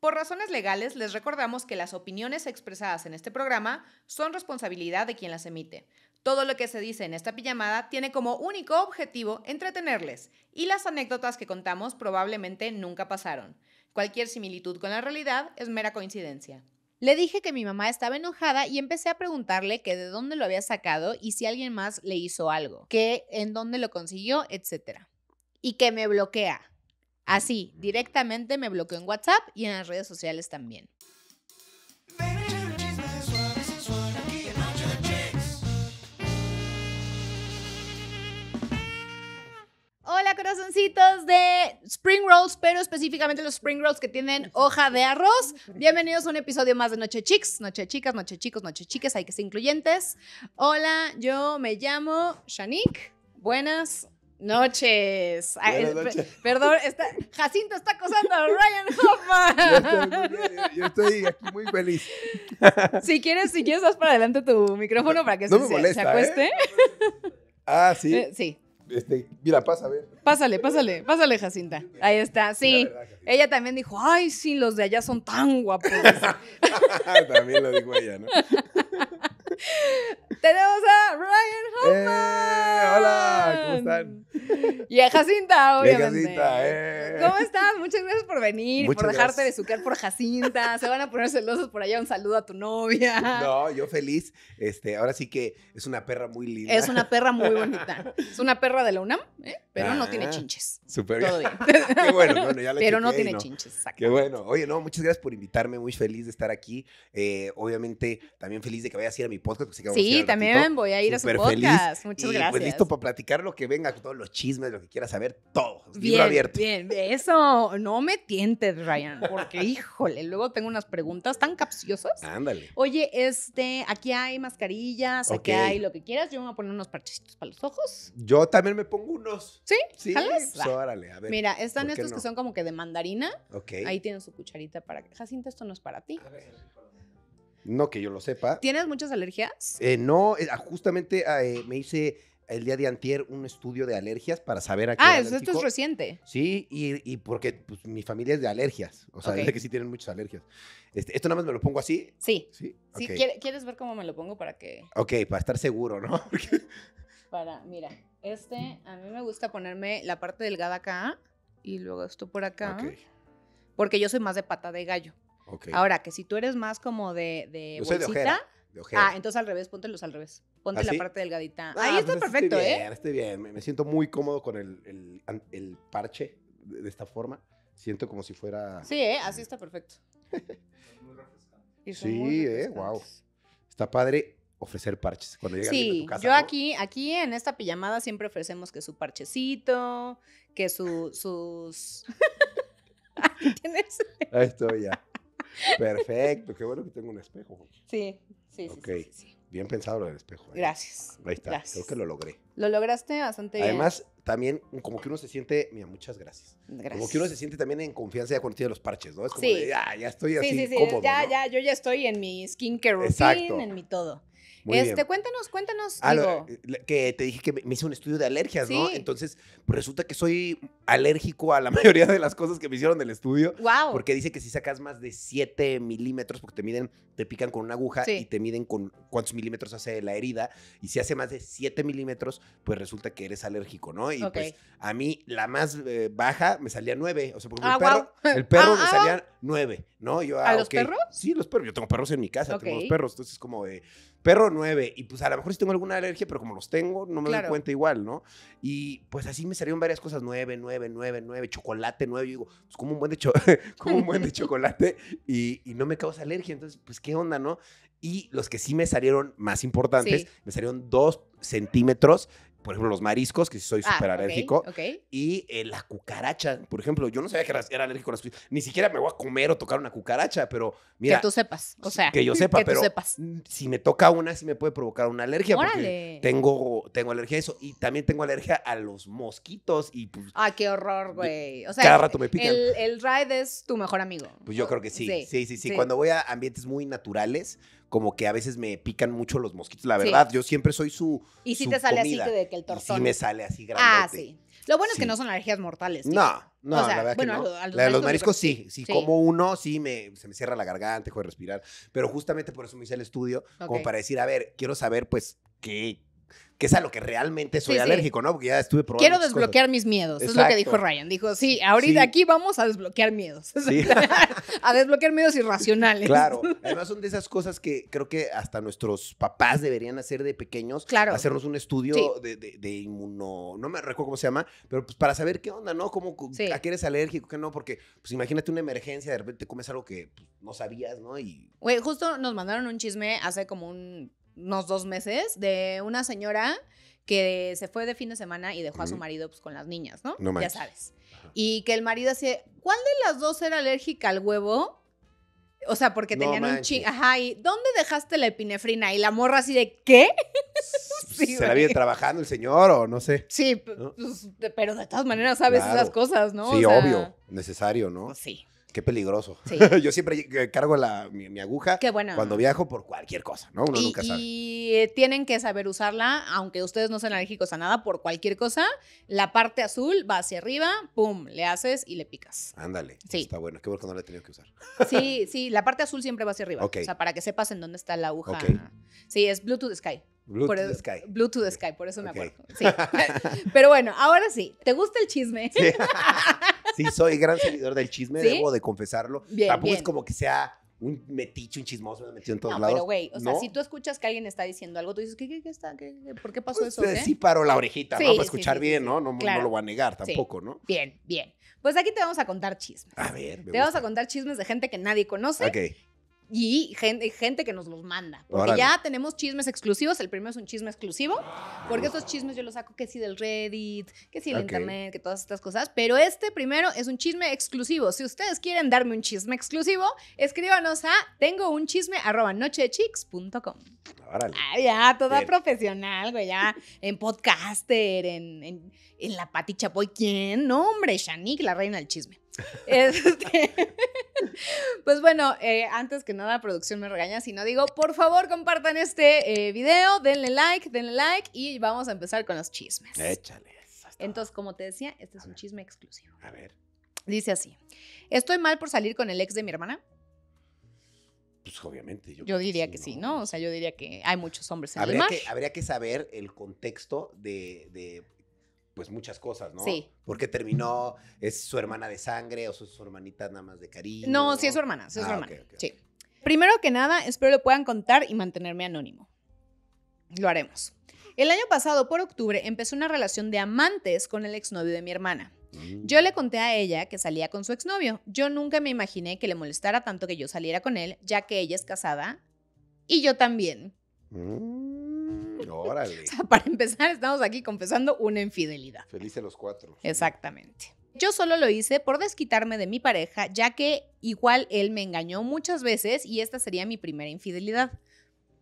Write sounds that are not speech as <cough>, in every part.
por razones legales, les recordamos que las opiniones expresadas en este programa son responsabilidad de quien las emite. Todo lo que se dice en esta pijamada tiene como único objetivo entretenerles y las anécdotas que contamos probablemente nunca pasaron. Cualquier similitud con la realidad es mera coincidencia. Le dije que mi mamá estaba enojada y empecé a preguntarle que de dónde lo había sacado y si alguien más le hizo algo, que en dónde lo consiguió, etc. Y que me bloquea. Así, directamente me bloqueó en WhatsApp y en las redes sociales también. Hola corazoncitos de Spring Rolls, pero específicamente los Spring Rolls que tienen hoja de arroz. Bienvenidos a un episodio más de Noche Chicks, Noche Chicas, Noche Chicos, Noche Chiques, hay que ser incluyentes. Hola, yo me llamo Shanique. Buenas, eh, noches. Perdón, Jacinta está acosando a Ryan Hoffman. Yo estoy, muy, feliz. <laughs> Si quieres, si quieres, vas para adelante tu micrófono para que se, ¿eh? acueste. Ah, sí. Eh, sí. Este, mira, pasa a ver. Pásale, pásale, pásale, Jacinta. Ahí está, sí. ella también dijo, ay, sí, los de allá son tan guapos. <laughs> también lo dijo ella, ¿no? <laughs> <laughs> Tenemos a Ryan Hoffman. Eh, hola, ¿cómo están? Y a Jacinta, obviamente. Y a Jacinta, eh. ¿Cómo estás? Muchas gracias por venir, Muchas por dejarte de suquear por Jacinta. Se van a poner celosos por allá. Un saludo a tu novia. No, yo feliz. Este, ahora sí que es una perra muy linda. Es una perra muy bonita. <laughs> Es una perra de la UNAM, ¿eh? pero no tiene ah, chinches. Súper bien. <laughs> Qué bueno, bueno, ya la Pero no tiene chinches, Qué bueno. Oye, no, muchas gracias por invitarme, muy feliz de estar aquí. Eh, obviamente, también feliz de que vaya a ir a mi podcast podcast. Pues sí, también voy a ir a su podcast. Muchas pues, gracias. Pues listo para platicar lo que venga, todos los chismes, lo que quieras saber, todo. Bien, libro abierto. Bien, eso. No me tientes, Ryan, porque <laughs> híjole, luego tengo unas preguntas tan capciosas. Ándale. Oye, este, aquí hay mascarillas, aquí hay lo que quieras. Yo me voy a poner unos parchecitos para los ojos. Yo también me pongo unos. ¿Sí? Sí. Pues, órale, a ver. Mira, están estos que son como que de mandarina. Ok. Ahí tienen su cucharita para que. Jacinta, esto no es para ti. A ver. No que yo lo sepa. ¿Tienes muchas alergias? Eh, no, eh, ah, justamente ah, eh, me hice el día de antier un estudio de alergias para saber a qué Ah, esto es reciente. Sí, y, porque pues, mi familia es de alergias. O sea, dice que sí tienen muchas alergias. Este, ¿Esto nada más me lo pongo así? Sí. ¿Sí? ¿Quieres ver cómo me lo pongo para que...? Ok, para estar seguro, ¿no? <laughs> para, mira, este, a mí me gusta ponerme la parte delgada acá y luego esto por acá. Porque yo soy más de pata de gallo. Ahora, que si tú eres más como de, de bolsita. Ah, entonces al revés, póntelos al revés. Ponte ¿Ah, la parte delgadita. Ahí pues está perfecto, ¿eh? Estoy bien, me, siento muy cómodo con el, parche de, esta forma. Siento como si fuera. Sí, ¿eh? así está perfecto. sí, eh, wow. Está padre ofrecer parches cuando llega a tu casa. Yo aquí, aquí en esta pijamada siempre ofrecemos que su parchecito, que su, sus. <laughs> tienes. Ahí estoy ya. Perfecto, qué bueno que tengo un espejo. Sí, sí, sí, Bien pensado lo del espejo. ¿eh? Gracias. Ahí está, creo que lo logré. Lo lograste bastante bien Además, también como que uno se siente, mira, muchas gracias. Como que uno se siente también en confianza ya cuando tiene los parches, ¿no? Es como ah, ya estoy así sí, sí, sí. ya, ya, yo ya estoy en mi skincare routine, en mi todo este, cuéntanos, cuéntanos. Eh, que te dije que me hice un estudio de alergias, ¿no? Entonces, resulta que soy alérgico a la <laughs> mayoría de las cosas que me hicieron del estudio. Wow. Porque dice que si sacas más de 7 milímetros, porque te miden, te pican con una aguja y te miden con cuántos milímetros hace la herida. Y si hace más de 7 milímetros, pues resulta que eres alérgico, ¿no? Y pues a mí la más eh, baja me salía 9. O sea, porque ah, el perro, <laughs> el perro ah, me ah, salía 9, ¿no? Yo, ¿A los perros? Sí, los perros. Yo tengo perros en mi casa, tengo perros. Entonces, como de perro nueve. Y pues a lo mejor si tengo alguna alergia, pero como los tengo, no me doy cuenta igual, ¿no? Y pues así me salieron varias cosas: Nueve, nueve, nueve, nueve, chocolate nueve. Yo digo, pues como un buen de, <laughs> como un buen de <laughs> chocolate y, y no me causa alergia. Entonces, pues qué onda, ¿no? Y los que sí me salieron más importantes, me salieron dos centímetros por ejemplo, los mariscos, que sí soy ah, súper alérgico. Y eh, la cucaracha, por ejemplo. Yo no sabía que era alérgico a las Ni siquiera me voy a comer o tocar una cucaracha, pero mira. Que tú sepas, o sea. Que yo <laughs> sepa, pero sepas. si me toca una, sí me puede provocar una alergia. Porque tengo, tengo alergia a eso. Y también tengo alergia a los mosquitos y pues... ¡Ah, qué horror, güey! cada rato me pican. El, el ride es tu mejor amigo. Pues yo creo que sí, sí. sí. sí. Cuando voy a ambientes muy naturales como que a veces me pican mucho los mosquitos. La verdad, yo siempre soy su. Y si te sale así de que el tortón. sí me sale así ah, grandote. Ah, sí. Lo bueno es que no son alergias mortales. No, no, bueno, A los, mariscos sí, Si como uno, sí, me, se me cierra la garganta, dejo de respirar. Pero justamente por eso me hice el estudio, como para decir, a ver, quiero saber, pues, qué, que es a lo que realmente soy alérgico, ¿no? Porque ya estuve probando. Quiero desbloquear mis miedos, es lo que dijo Ryan. Dijo, sí, ahorita aquí vamos a desbloquear miedos. <laughs> <laughs> a desbloquear miedos irracionales. Claro, <laughs> además son de esas cosas que creo que hasta nuestros papás deberían hacer de pequeños. Claro. Hacernos un estudio de, de, inmuno, no me recuerdo cómo se llama, pero pues para saber qué onda, ¿no? ¿Cómo, ¿A qué eres alérgico? ¿Qué no? Porque pues imagínate una emergencia, de repente comes algo que pues, no sabías, ¿no? Y... Güey, justo nos mandaron un chisme hace como un unos dos meses de una señora que se fue de fin de semana y dejó a su marido pues, con las niñas, ¿no? ya sabes. Y que el marido hacía, ¿cuál de las dos era alérgica al huevo? O sea, porque tenían un chico. Ajá, y ¿dónde dejaste la epinefrina? Y la morra así de, ¿qué? <laughs> ¿Se la viene trabajando el señor o no sé? Sí, pues, pero de todas maneras sabes esas cosas, ¿no? Sí, obvio. Necesario, ¿no? Pues sí. Qué peligroso. <laughs> Yo siempre cargo mi, aguja cuando viajo por cualquier cosa, ¿no? Uno y, nunca sabe. Y tienen que saber usarla, aunque ustedes no sean alérgicos a nada, por cualquier cosa. La parte azul va hacia arriba, pum, le haces y le picas. Ándale. Sí. Está bueno. Qué bueno que no la he tenido que usar. Sí, sí, la parte azul siempre va hacia arriba. O sea, para que sepas en dónde está la aguja. Sí, es Bluetooth Sky. Bluetooth Sky. Bluetooth Sky, por eso me acuerdo. Sí. <laughs> Pero bueno, ahora sí, ¿te gusta el chisme? Sí. <laughs> Sí, soy gran seguidor del chisme, debo de confesarlo. Tampoco es como que sea un meticho, un chismoso, me metido en todos no, lados. Pero, güey, o sea, si tú escuchas que alguien está diciendo algo, tú dices, ¿qué, qué, está? por qué pasó pues, eso? sí, paro la orejita, ¿no? Para escuchar bien, ¿no? No, lo voy a negar tampoco, ¿no? Bien, bien. Pues aquí te vamos a contar chismes. A ver, Te vamos a contar chismes de gente que nadie conoce. Ok y gente, que nos los manda. Porque ya tenemos chismes exclusivos. El primero es un chisme exclusivo, ah, porque esos chismes yo los saco que sí del Reddit, que sí del Internet, que todas estas cosas. Pero este primero es un chisme exclusivo. Si ustedes quieren darme un chisme exclusivo, escríbanos a tengo un chisme arroba ah, ya, toda profesional, güey, ya <laughs> en podcaster, en, la Pati Chapoy. ¿Quién? No, hombre, Shanique, la reina del chisme. Este, <laughs> pues bueno, eh, antes que nada, producción me regaña si no digo, por favor, compartan este eh, video, denle like, denle like y vamos a empezar con los chismes. Échale. Entonces, como te decía, este es un chisme exclusivo. A ver. Dice así: Estoy mal por salir con el ex de mi hermana. Pues obviamente. Yo, yo diría que, sí, ¿no? O sea, yo diría que hay muchos hombres en habría el Que, habría que saber el contexto de pues muchas cosas, ¿no? Sí. Porque terminó, es su hermana de sangre o su, hermanita nada más de cariño. No, sí es su hermana, es su ah, hermana. Sí. Primero que nada, espero lo puedan contar y mantenerme anónimo. Lo haremos. El año pasado, por octubre, empezó una relación de amantes con el exnovio de mi hermana. Mm. Yo le conté a ella que salía con su exnovio. Yo nunca me imaginé que le molestara tanto que yo saliera con él, ya que ella es casada y yo también. Mm para empezar, estamos aquí confesando una infidelidad. Felices los cuatro. Exactamente. Yo solo lo hice por desquitarme de mi pareja, ya que igual él me engañó muchas veces y esta sería mi primera infidelidad.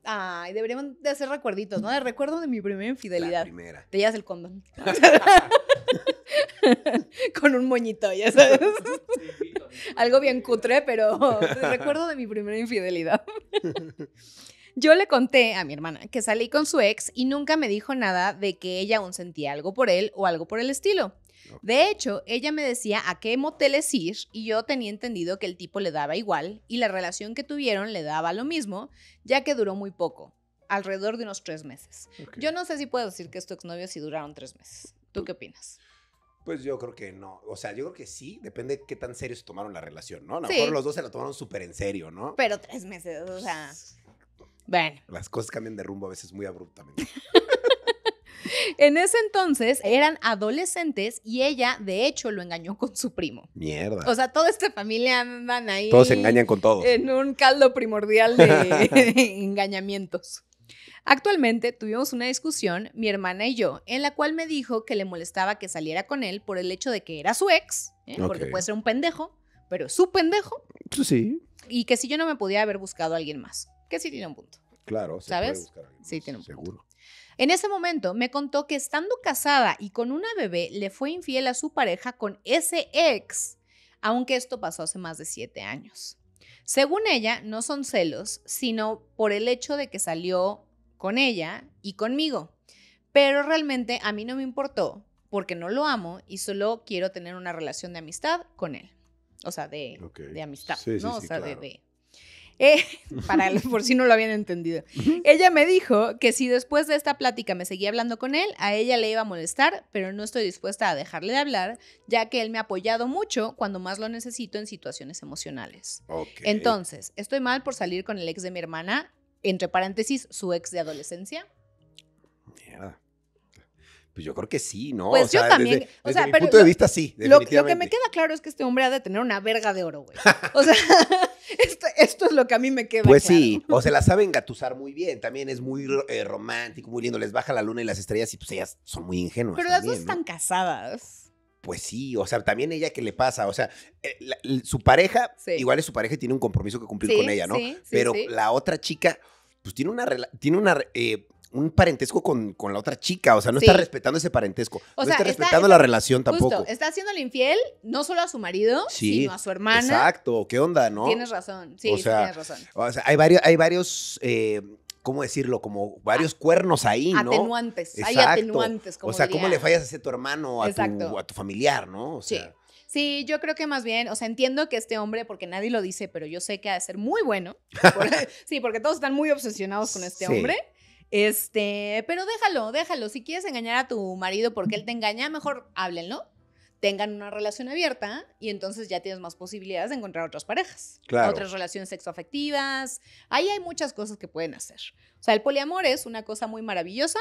Ay, deberíamos de hacer recuerditos, ¿no? De recuerdo de mi primera infidelidad. primera. Te llevas el condón. <laughs> Con un moñito, ya sabes. <laughs> Algo bien cutre, pero recuerdo de mi primera infidelidad. <laughs> Yo le conté a mi hermana que salí con su ex y nunca me dijo nada de que ella aún sentía algo por él o algo por el estilo. De hecho, ella me decía a qué moteles ir y yo tenía entendido que el tipo le daba igual y la relación que tuvieron le daba lo mismo, ya que duró muy poco, alrededor de unos tres meses. Yo no sé si puedo decir que estos exnovio si duraron tres meses. ¿Tú mm. qué opinas? Pues yo creo que no. O sea, yo creo que sí. Depende de qué tan serio se tomaron la relación, ¿no? A lo mejor los dos se la tomaron súper en serio, ¿no? Pero tres meses, o sea. Pues bueno. Las cosas cambian de rumbo a veces muy abruptamente. <laughs> <laughs> en ese entonces eran adolescentes y ella, de hecho, lo engañó con su primo. Mierda. O sea, toda esta familia andan ahí. Todos se engañan con todos. En un caldo primordial de, <laughs> engañamientos. Actualmente tuvimos una discusión, mi hermana y yo, en la cual me dijo que le molestaba que saliera con él por el hecho de que era su ex, ¿eh? porque puede ser un pendejo, pero su pendejo. Sí. Y que si yo no me podía haber buscado a alguien más que sí tiene un punto. Claro, ¿sabes? sí, tiene un seguro. En ese momento me contó que estando casada y con una bebé le fue infiel a su pareja con ese ex, aunque esto pasó hace más de siete años. Según ella, no son celos, sino por el hecho de que salió con ella y conmigo. Pero realmente a mí no me importó porque no lo amo y solo quiero tener una relación de amistad con él. O sea, de, de amistad, sí, ¿no? o sea, de, eh, <laughs> para por si no lo habían entendido. Ella me dijo que si después de esta plática me seguía hablando con él, a ella le iba a molestar, pero no estoy dispuesta a dejarle de hablar, ya que él me ha apoyado mucho cuando más lo necesito en situaciones emocionales. Entonces, estoy mal por salir con el ex de mi hermana, entre paréntesis, su ex de adolescencia. Mierda. Pues yo creo que sí, ¿no? Pues yo también. Desde, o mi punto de vista, sí. Lo, que me queda claro es que este hombre ha de tener una verga de oro, güey. <laughs> O sea, <laughs> esto, es lo que a mí me queda. Pues sí, o se la saben gatusar muy bien. También es muy eh, romántico, muy lindo. Les baja la luna y las estrellas y pues ellas son muy ingenuas. Pero las dos están casadas. Pues sí, o sea, también ella que le pasa, o sea, eh, su pareja, igual es su pareja y tiene un compromiso que cumplir con ella, ¿no? Pero la otra chica, pues tiene una, tiene una eh, un parentesco con, la otra chica. O sea, no está respetando ese parentesco. no está respetando la relación tampoco. Está haciéndole infiel no solo a su marido, sino a su hermana. Exacto. ¿Qué onda, no? Tienes razón. Sí, tienes razón. O sea, hay varios. Hay varios eh, ¿Cómo decirlo? Como varios cuernos ahí, ¿no? Atenuantes. Hay atenuantes, como O sea, ¿cómo le fallas a ese tu hermano, a, tu, a tu, familiar, no? sí. Sí, yo creo que más bien, o sea, entiendo que este hombre, porque nadie lo dice, pero yo sé que ha de ser muy bueno. <laughs> sí, porque todos están muy obsesionados con este sí. hombre. Este, pero déjalo, déjalo. Si quieres engañar a tu marido porque él te engaña, mejor háblenlo. Tengan una relación abierta y entonces ya tienes más posibilidades de encontrar otras parejas, claro. otras relaciones sexoafectivas. Ahí hay muchas cosas que pueden hacer. O sea, el poliamor es una cosa muy maravillosa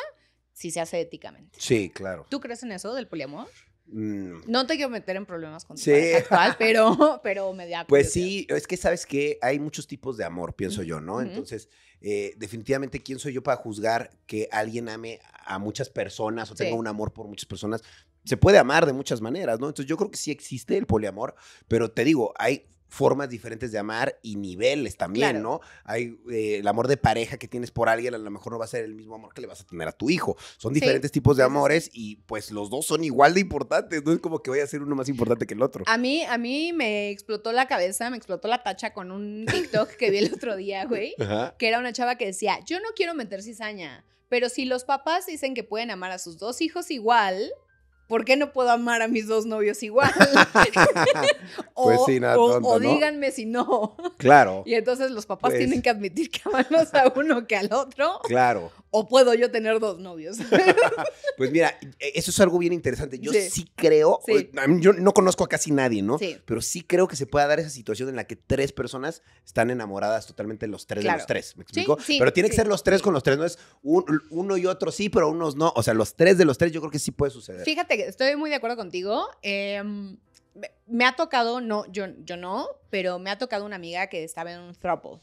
si se hace éticamente. Sí, claro. ¿Tú crees en eso del poliamor? Mm. No te quiero meter en problemas con tu sí. <laughs> pero, pero me Pues sí, es que sabes que hay muchos tipos de amor, pienso yo, ¿no? Entonces, eh, definitivamente, ¿quién soy yo para juzgar que alguien ame a muchas personas o tenga un amor por muchas personas? Se puede amar de muchas maneras, ¿no? Entonces yo creo que sí existe el poliamor, pero te digo, hay formas diferentes de amar y niveles también, ¿no? Hay eh, el amor de pareja que tienes por alguien, a lo mejor no va a ser el mismo amor que le vas a tener a tu hijo. Son diferentes tipos de amores y pues los dos son igual de importantes, no es como que vaya a ser uno más importante que el otro. A mí, a mí me explotó la cabeza, me explotó la tacha con un TikTok que vi el otro día, güey, que era una chava que decía, yo no quiero meter cizaña, pero si los papás dicen que pueden amar a sus dos hijos igual, ¿por qué no puedo amar a mis dos novios igual? <laughs> o, pues díganme si no. Claro. Y entonces los papás pues tienen que admitir que aman más a uno que al otro. Claro. ¿O puedo yo tener dos novios? <laughs> pues mira, e-, eso es algo bien interesante. Yo sí, creo, yo no conozco a casi nadie, ¿no? Sí. Pero sí creo que se pueda dar esa situación en la que tres personas están enamoradas totalmente los tres de los tres. ¿Me explico? pero tiene que ser los tres con los tres, no es uno y otro sí, pero unos no. O sea, los tres de los tres yo creo que sí puede suceder. Fíjate que estoy muy de acuerdo contigo. Em, me ha tocado, no, yo, yo no, pero me ha tocado una amiga que estaba en un throuple.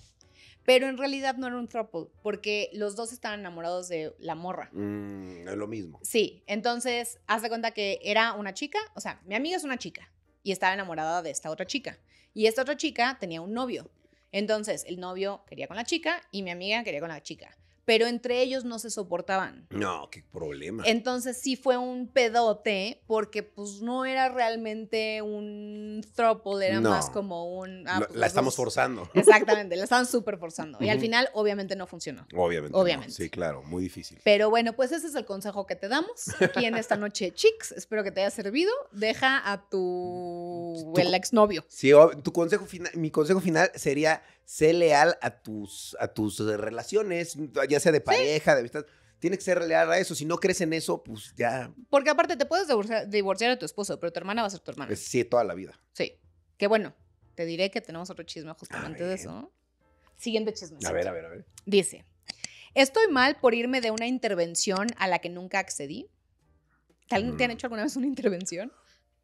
Pero en realidad no era un throuple, porque los dos estaban enamorados de la morra. Mm, es lo mismo. Sí, entonces, haz de cuenta que era una chica, o sea, mi amiga es una chica y estaba enamorada de esta otra chica. Y esta otra chica tenía un novio. Entonces, el novio quería con la chica y mi amiga quería con la chica pero entre ellos no se soportaban. No, qué problema. Entonces sí fue un pedote porque pues no era realmente un throuple, era más como un... Ah, la pues, estamos forzando. <laughs> <laughs> Exactamente, la estaban súper forzando. Y al final obviamente no funcionó. Obviamente. Obviamente. Sí, claro, muy difícil. Pero bueno, pues ese es el consejo que te damos aquí en esta noche, chicks. Espero que te haya servido. Deja a tu, el exnovio. Sí, tu consejo final, mi consejo final sería sé leal a tus, a tus eh, relaciones, ya sea de pareja, de amistad. Tienes que ser leal a eso. Si no crees en eso, pues ya. Porque aparte te puedes divorciar, a de tu esposo, pero tu hermana va a ser tu hermana. Eh, sí, toda la vida. Sí. Qué bueno. Te diré que tenemos otro chisme justamente de eso. Siguiente chisme. A ver, a ver, a ver. Dice, ¿estoy mal por irme de una intervención a la que nunca accedí? ¿Te, ¿te han mm. hecho alguna vez una intervención?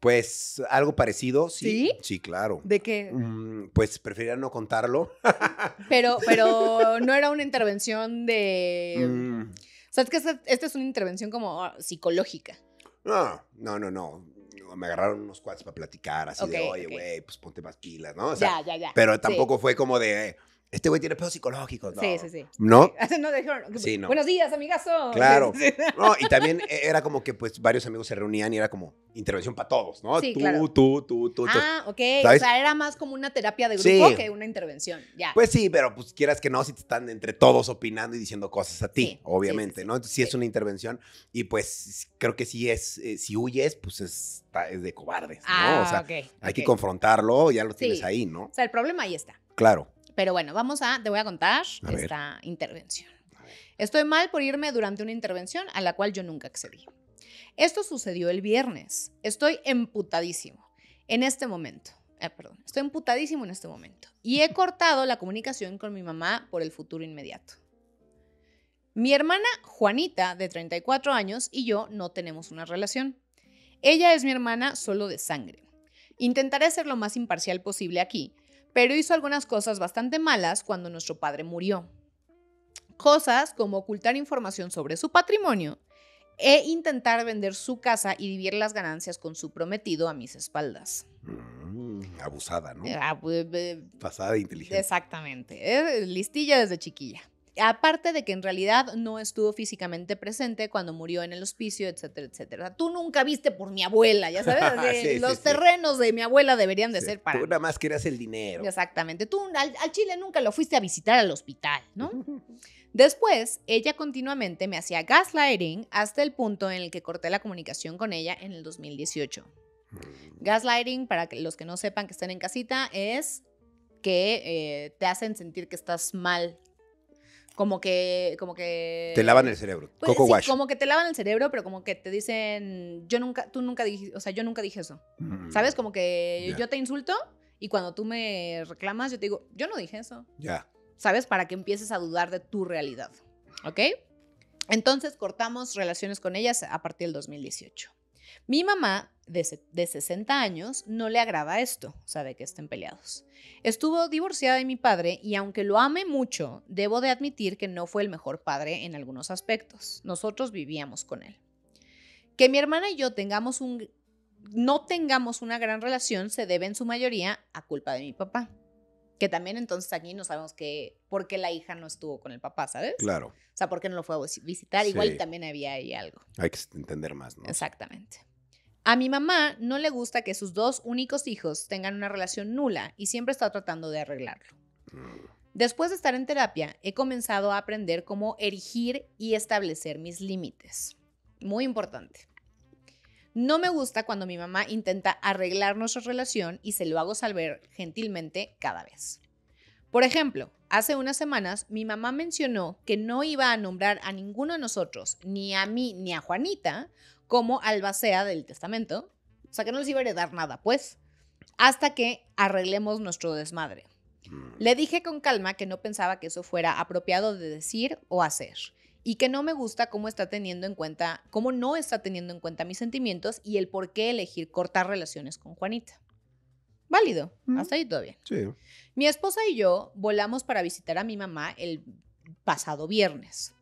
Pues algo parecido, sí. ¿Sí? claro. ¿De qué? Mm, pues preferiría no contarlo. <laughs> pero, pero no era una intervención de. ¿Sabes mm. O que esta, es una intervención como ah, psicológica. No, no, no, no. Me agarraron unos cuates para platicar, así de, oye, güey, pues ponte más ¿no? ya, ya, ya. Pero tampoco fue como de, este güey tiene pedos psicológicos, ¿no? Sí, sí, sí. <laughs> ¿No? no, sí, no. Buenos días, amigazo. <laughs> Claro. No, y también e, era como que pues varios amigos se reunían y era como intervención para todos, ¿no? Sí, tú, tú, tú, tú, Ah, ok. O sea, era más como una terapia de grupo que una intervención, ya. Pues sí, pero pues quieras que no, si te están entre todos opinando y diciendo cosas a ti, obviamente, ¿no? Entonces sí, es una intervención y pues creo que si es, eh, si huyes, pues es, de cobardes, ¿no? Ah, o sea, hay que confrontarlo, ya lo tienes ahí, ¿no? O sea, el problema ahí está. Claro. Pero bueno, vamos a, te voy a contar esta intervención. Estoy mal por irme durante una intervención a la cual yo nunca accedí. Esto sucedió el viernes. Estoy emputadísimo en este momento. Eh, perdón, estoy emputadísimo en este momento. Y he cortado la comunicación con mi mamá por el futuro inmediato. Mi hermana Juanita, de 34 años, y yo no tenemos una relación. Ella es mi hermana solo de sangre. Intentaré ser lo más imparcial posible aquí, pero hizo algunas cosas bastante malas cuando nuestro padre murió. Cosas como ocultar información sobre su patrimonio e intentar vender su casa y vivir las ganancias con su prometido a mis espaldas. Mm, abusada, ¿no? Ah, pues, eh, Pasada de inteligente. Exactamente. Eh, listilla desde chiquilla aparte de que en realidad no estuvo físicamente presente cuando murió en el hospicio, etcétera, etcétera. Tú nunca viste por mi abuela, ya sabes, <laughs> los terrenos de mi abuela deberían de ser para... Tú nada más querías el dinero. Exactamente, tú al, Chile nunca lo fuiste a visitar al hospital, ¿no? Después, ella continuamente me hacía gaslighting hasta el punto en el que corté la comunicación con ella en el 2018. Mm. Gaslighting, para los que no sepan que están en casita, es que eh, te hacen sentir que estás mal como que, como que... Te lavan el cerebro. Pues, coco Como que te lavan el cerebro, pero como que te dicen, yo nunca, tú nunca dijiste, o sea, yo nunca dije eso. Mm, ¿Sabes? Como que yo te insulto y cuando tú me reclamas, yo te digo, yo no dije eso. Ya. ¿Sabes? Para que empieces a dudar de tu realidad. ¿Ok? Entonces cortamos relaciones con ellas a partir del 2018. Mi mamá, de, 60 años, no le agrada esto, o sea, de que estén peleados. Estuvo divorciada de mi padre y aunque lo ame mucho, debo de admitir que no fue el mejor padre en algunos aspectos. Nosotros vivíamos con él. Que mi hermana y yo tengamos un, no tengamos una gran relación se debe en su mayoría a culpa de mi papá. Que también entonces aquí no sabemos qué por qué la hija no estuvo con el papá, ¿sabes? Claro. O sea, por qué no lo fue a visitar. Igual también había ahí algo. Hay que entender más, ¿no? Exactamente. A mi mamá no le gusta que sus dos únicos hijos tengan una relación nula y siempre está tratando de arreglarlo. Mm. Después de estar en terapia, he comenzado a aprender cómo erigir y establecer mis límites. Muy importante. No me gusta cuando mi mamá intenta arreglar nuestra relación y se lo hago saber gentilmente cada vez. Por ejemplo, hace unas semanas mi mamá mencionó que no iba a nombrar a ninguno de nosotros, ni a mí ni a Juanita, como albacea del testamento. O sea, que no les iba a heredar nada, pues, hasta que arreglemos nuestro desmadre. Mm. Le dije con calma que no pensaba que eso fuera apropiado de decir o hacer y que no me gusta cómo está teniendo en cuenta, cómo no está teniendo en cuenta mis sentimientos y el por qué elegir cortar relaciones con Juanita. Válido, hasta ahí todo bien. Sí. Mi esposa y yo volamos para visitar a mi mamá el pasado viernes.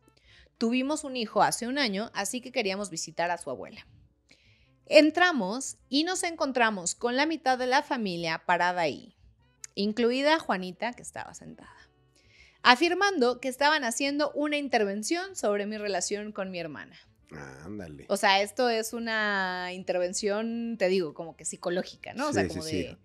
Tuvimos un hijo hace un año, así que queríamos visitar a su abuela. Entramos y nos encontramos con la mitad de la familia parada ahí, incluida Juanita que estaba sentada afirmando que estaban haciendo una intervención sobre mi relación con mi hermana. ándale. O sea, esto es una intervención, te digo, como que psicológica, ¿no? Sí, sea, como sí, de. Sí.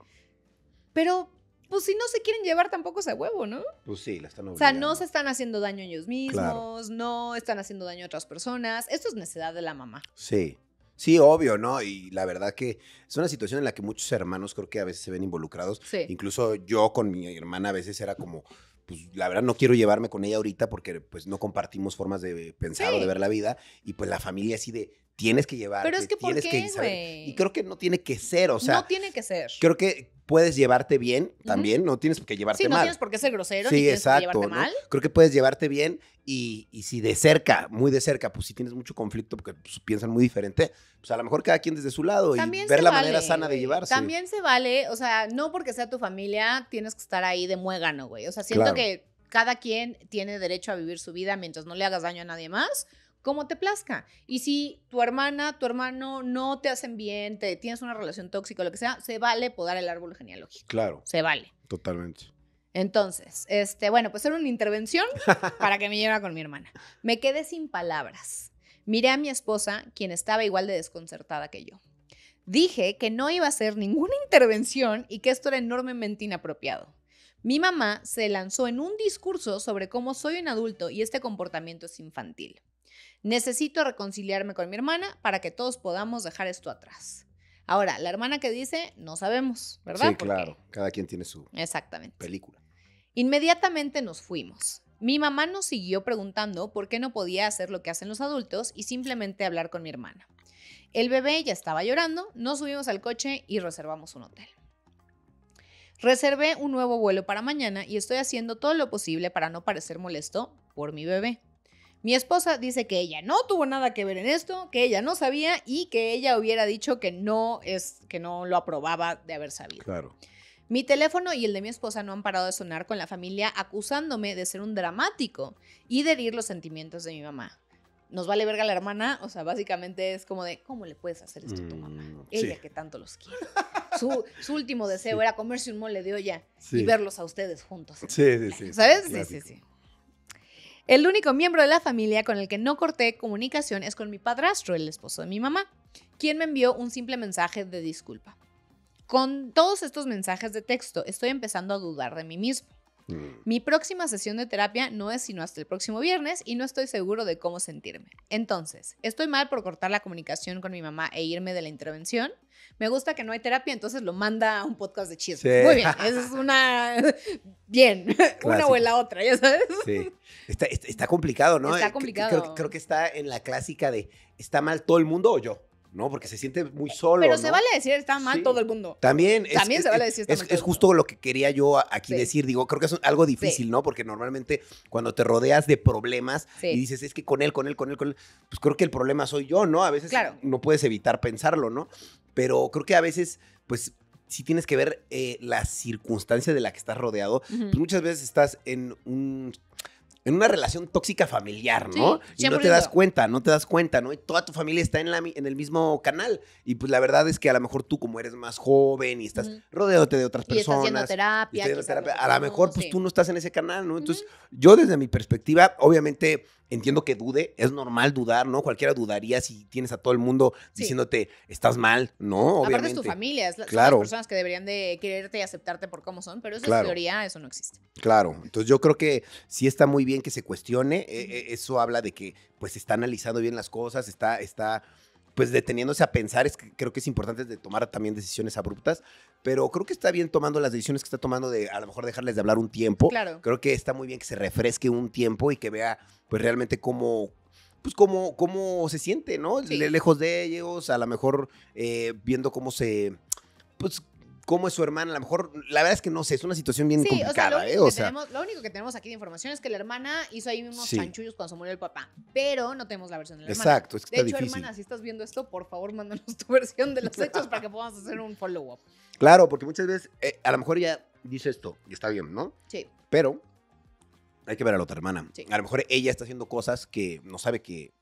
Pero, pues si no se quieren llevar tampoco ese huevo, ¿no? Pues sí, la están obligando. O sea, no se están haciendo daño ellos mismos, no están haciendo daño a otras personas. Esto es necesidad de la mamá. Sí. Sí, obvio, ¿no? Y la verdad que es una situación en la que muchos hermanos creo que a veces se ven involucrados. Sí. Incluso yo con mi hermana a veces era como, pues la verdad no quiero llevarme con ella ahorita porque pues no compartimos formas de pensar o de ver la vida y pues la familia así de tienes que llevar. Pero es que ¿por tienes que Y creo que no tiene que ser, o sea. No tiene que ser. Creo que puedes llevarte bien también, no tienes que llevarte mal. Sí, no tienes por qué ser grosero, sí, Creo que puedes llevarte bien y, si de cerca, muy de cerca, pues si tienes mucho conflicto porque pues, piensan muy diferente, pues a lo mejor cada quien desde su lado y ver la manera sana de llevarse. También se vale, o sea, no porque sea tu familia tienes que estar ahí de muégano, güey. O sea, siento que cada quien tiene derecho a vivir su vida mientras no le hagas daño a nadie más como te plazca. Y si tu hermana, tu hermano no te hacen bien, te tienes una relación tóxica, lo que sea, se vale podar el árbol genealógico. Claro. Se vale. Totalmente. Entonces, este, bueno, pues era una intervención <laughs> para que me llevara con mi hermana. Me quedé sin palabras. Miré a mi esposa, quien estaba igual de desconcertada que yo. Dije que no iba a hacer ninguna <laughs> intervención y que esto era enormemente inapropiado. Mi mamá se lanzó en un discurso sobre cómo soy un adulto y este comportamiento es infantil. Necesito reconciliarme con mi hermana para que todos podamos dejar esto atrás. Ahora, la hermana que dice, no sabemos, ¿verdad? Sí, claro, cada quien tiene su Exactamente. película. Inmediatamente nos fuimos. Mi mamá nos siguió preguntando por qué no podía hacer lo que hacen los adultos y simplemente hablar con mi hermana. El bebé ya estaba llorando, nos subimos al coche y reservamos un hotel. Reservé un nuevo vuelo para mañana y estoy haciendo todo lo posible para no parecer molesto por mi bebé. Mi esposa dice que ella no tuvo nada que ver en esto, que ella no sabía y que ella hubiera dicho que no es que no lo aprobaba de haber sabido. Claro. Mi teléfono y el de mi esposa no han parado de sonar con la familia acusándome de ser un dramático y de herir los sentimientos de mi mamá. Nos vale verga la hermana, o sea, básicamente es como de, ¿cómo le puedes hacer esto a tu mamá? Mm, ella que tanto los quiere. Su, último <laughs> deseo era comerse un mole de olla y verlos a ustedes juntos. Sí, sí, sí. ¿Sabes? Sí, sí, sí. El único miembro de la familia con el que no corté comunicación es con mi padrastro, el esposo de mi mamá, quien me envió un simple mensaje de disculpa. Con todos estos mensajes de texto estoy empezando a dudar de mí mismo. Mm. Mi próxima sesión de terapia no es sino hasta el próximo viernes y no estoy seguro de cómo sentirme. Entonces, ¿estoy mal por cortar la comunicación con mi mamá e irme de la intervención? Me gusta que no hay terapia, entonces lo manda a un podcast de chismes. Muy bien, es una... <laughs> Bien, <laughs> una o la otra, ya sabes. Sí. Está, complicado, ¿no? Está complicado. creo que está en la clásica de, ¿está mal todo el mundo o yo? ¿no? Porque se siente muy eh, solo. Pero se vale decir está mal todo el mundo. También. También se vale decir es, Es justo lo que quería yo aquí decir. Digo, creo que es algo difícil, ¿no? Porque normalmente cuando te rodeas de problemas y dices, es que con él, con él, con él, con él, pues creo que el problema soy yo, ¿no? A veces no puedes evitar pensarlo, ¿no? Pero creo que a veces, pues sí tienes que ver eh, la circunstancia de la que estás rodeado. Pues muchas veces estás en un en una relación tóxica familiar, ¿no? y no te das cuenta, no te das cuenta, ¿no? Y toda tu familia está en, la, en el mismo canal. Y pues la verdad es que a lo mejor tú, como eres más joven y estás rodeado rodeándote de otras personas. Y estás haciendo terapia. A lo mejor, pues tú no estás en ese canal, ¿no? Entonces, yo desde mi perspectiva, obviamente entiendo que dude, es normal dudar, ¿no? Cualquiera dudaría si tienes a todo el mundo diciéndote, estás mal, ¿no? Obviamente. Aparte es tu familia, las personas que deberían de quererte y aceptarte por cómo son, pero eso teoría, eso no existe. Claro, entonces yo creo que sí está muy bien que se cuestione, e, e, eso habla de que pues está analizando bien las cosas, está, está pues deteniéndose a pensar, es que creo que es importante de tomar también decisiones abruptas, pero creo que está bien tomando las decisiones que está tomando de a lo mejor dejarles de hablar un tiempo. Claro. Creo que está muy bien que se refresque un tiempo y que vea pues realmente cómo, pues cómo, cómo se siente, ¿no? Lejos de ellos, a lo mejor eh, viendo cómo se, pues cómo es su hermana. A lo mejor, la verdad es que no sé, es una situación bien complicada, lo, ¿eh? o lo único que tenemos aquí de información es que la hermana hizo ahí unos chanchullos cuando se murió el papá, pero no tenemos la versión de la hermana. Exacto, es que De hecho, hermana, si estás viendo esto, por favor, mándanos tu <laughs> versión de los hechos para que podamos hacer un follow-up. Claro, porque muchas veces, eh, a lo mejor ella dice esto y está bien, ¿no? Sí. Pero hay que ver a la otra hermana. A lo mejor ella está haciendo cosas que no sabe que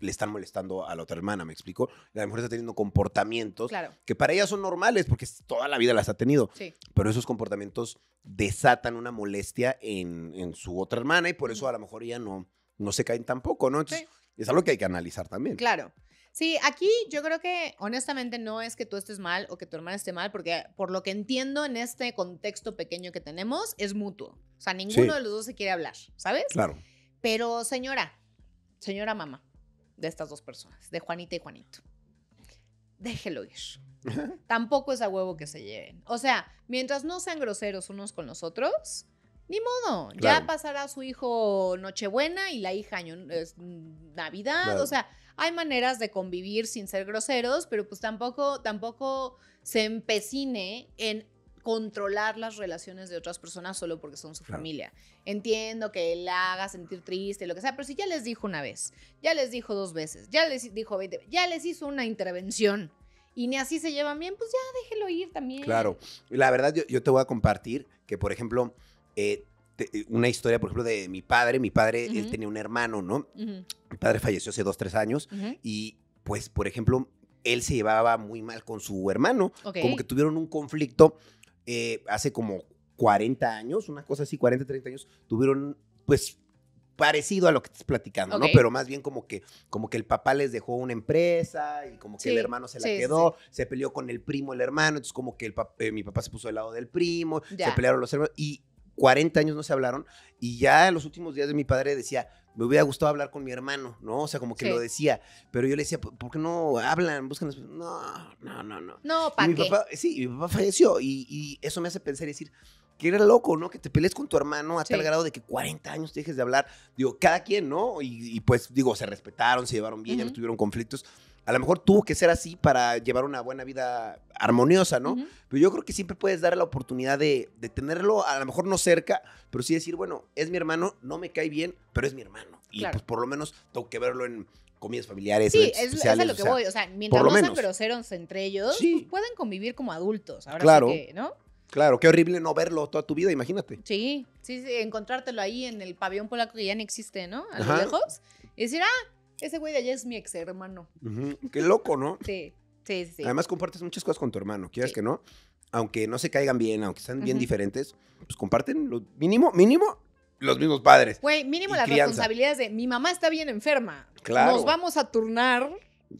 le están molestando a la otra hermana, ¿me explico? La mejor está teniendo comportamientos que para ella son normales porque toda la vida las ha tenido. Pero esos comportamientos desatan una molestia en, su otra hermana y por eso a lo mejor ella no, no se caen tampoco, ¿no? es algo que hay que analizar también. Claro. Sí, aquí yo creo que honestamente no es que tú estés mal o que tu hermana esté mal, porque por lo que entiendo en este contexto pequeño que tenemos, es mutuo. O sea, ninguno de los dos se quiere hablar, ¿sabes? Claro. Pero señora, señora mamá, de estas dos personas, de Juanita y Juanito. Déjelo ir. <laughs> Tampoco es a huevo que se lleven. O sea, mientras no sean groseros unos con los otros, ni modo. Ya pasará su hijo Nochebuena y la hija es, mm, Navidad. O sea, hay maneras de convivir sin ser groseros, pero pues tampoco, tampoco se empecine en controlar las relaciones de otras personas solo porque son su familia. Entiendo que él haga sentir triste, lo que sea, pero si ya les dijo una vez, ya les dijo dos veces, ya les dijo ya les hizo una intervención y ni así se llevan bien, pues ya déjelo ir también. Claro, la verdad yo, te voy a compartir que, por ejemplo, eh, eh, una historia, por ejemplo, de mi padre, mi padre, él tenía un hermano, ¿no? Mi padre falleció hace dos, tres años y pues, por ejemplo, él se llevaba muy mal con su hermano, como que tuvieron un conflicto eh, hace como 40 años, una cosa así, 40, 30 años, tuvieron pues parecido a lo que estás platicando, ¿no? Pero más bien como que, como que el papá les dejó una empresa y como que el hermano se la quedó, se peleó con el primo, el hermano, entonces como que el eh, mi papá se puso del lado del primo, se pelearon los hermanos y 40 años no se hablaron y ya en los últimos días de mi padre decía, me hubiera gustado hablar con mi hermano, ¿no? O sea, como que lo decía, pero yo le decía, ¿por qué no hablan? Buscan, no, no, no, no. No, Papá, sí, mi papá falleció y, eso me hace pensar y decir que era loco, ¿no? Que te pelees con tu hermano hasta el grado de que 40 años te dejes de hablar. Digo, cada quien, ¿no? Y, pues, digo, se respetaron, se llevaron bien, ya no tuvieron conflictos a lo mejor tuvo que ser así para llevar una buena vida armoniosa, ¿no? Pero yo creo que siempre puedes dar la oportunidad de, tenerlo, a lo mejor no cerca, pero sí decir, bueno, es mi hermano, no me cae bien, pero es mi hermano. Y pues por lo menos tengo que verlo en comidas familiares. Sí, es, lo que voy. O sea, mientras no sean groseros entre ellos, pues, pueden convivir como adultos. claro. ¿no? Claro, qué horrible no verlo toda tu vida, imagínate. Sí, sí, sí encontrártelo ahí en el pabellón polaco que ya no existe, ¿no? A lo lejos. Y decir, ah, ese güey de allá es mi ex hermano. Qué loco, ¿no? <laughs> Sí, sí, sí. Además compartes muchas cosas con tu hermano, quieras que no. Aunque no se caigan bien, aunque sean bien diferentes, pues comparten lo mínimo, mínimo los mismos padres. Güey, mínimo las responsabilidades de mi mamá está bien enferma. Claro. Nos vamos a turnar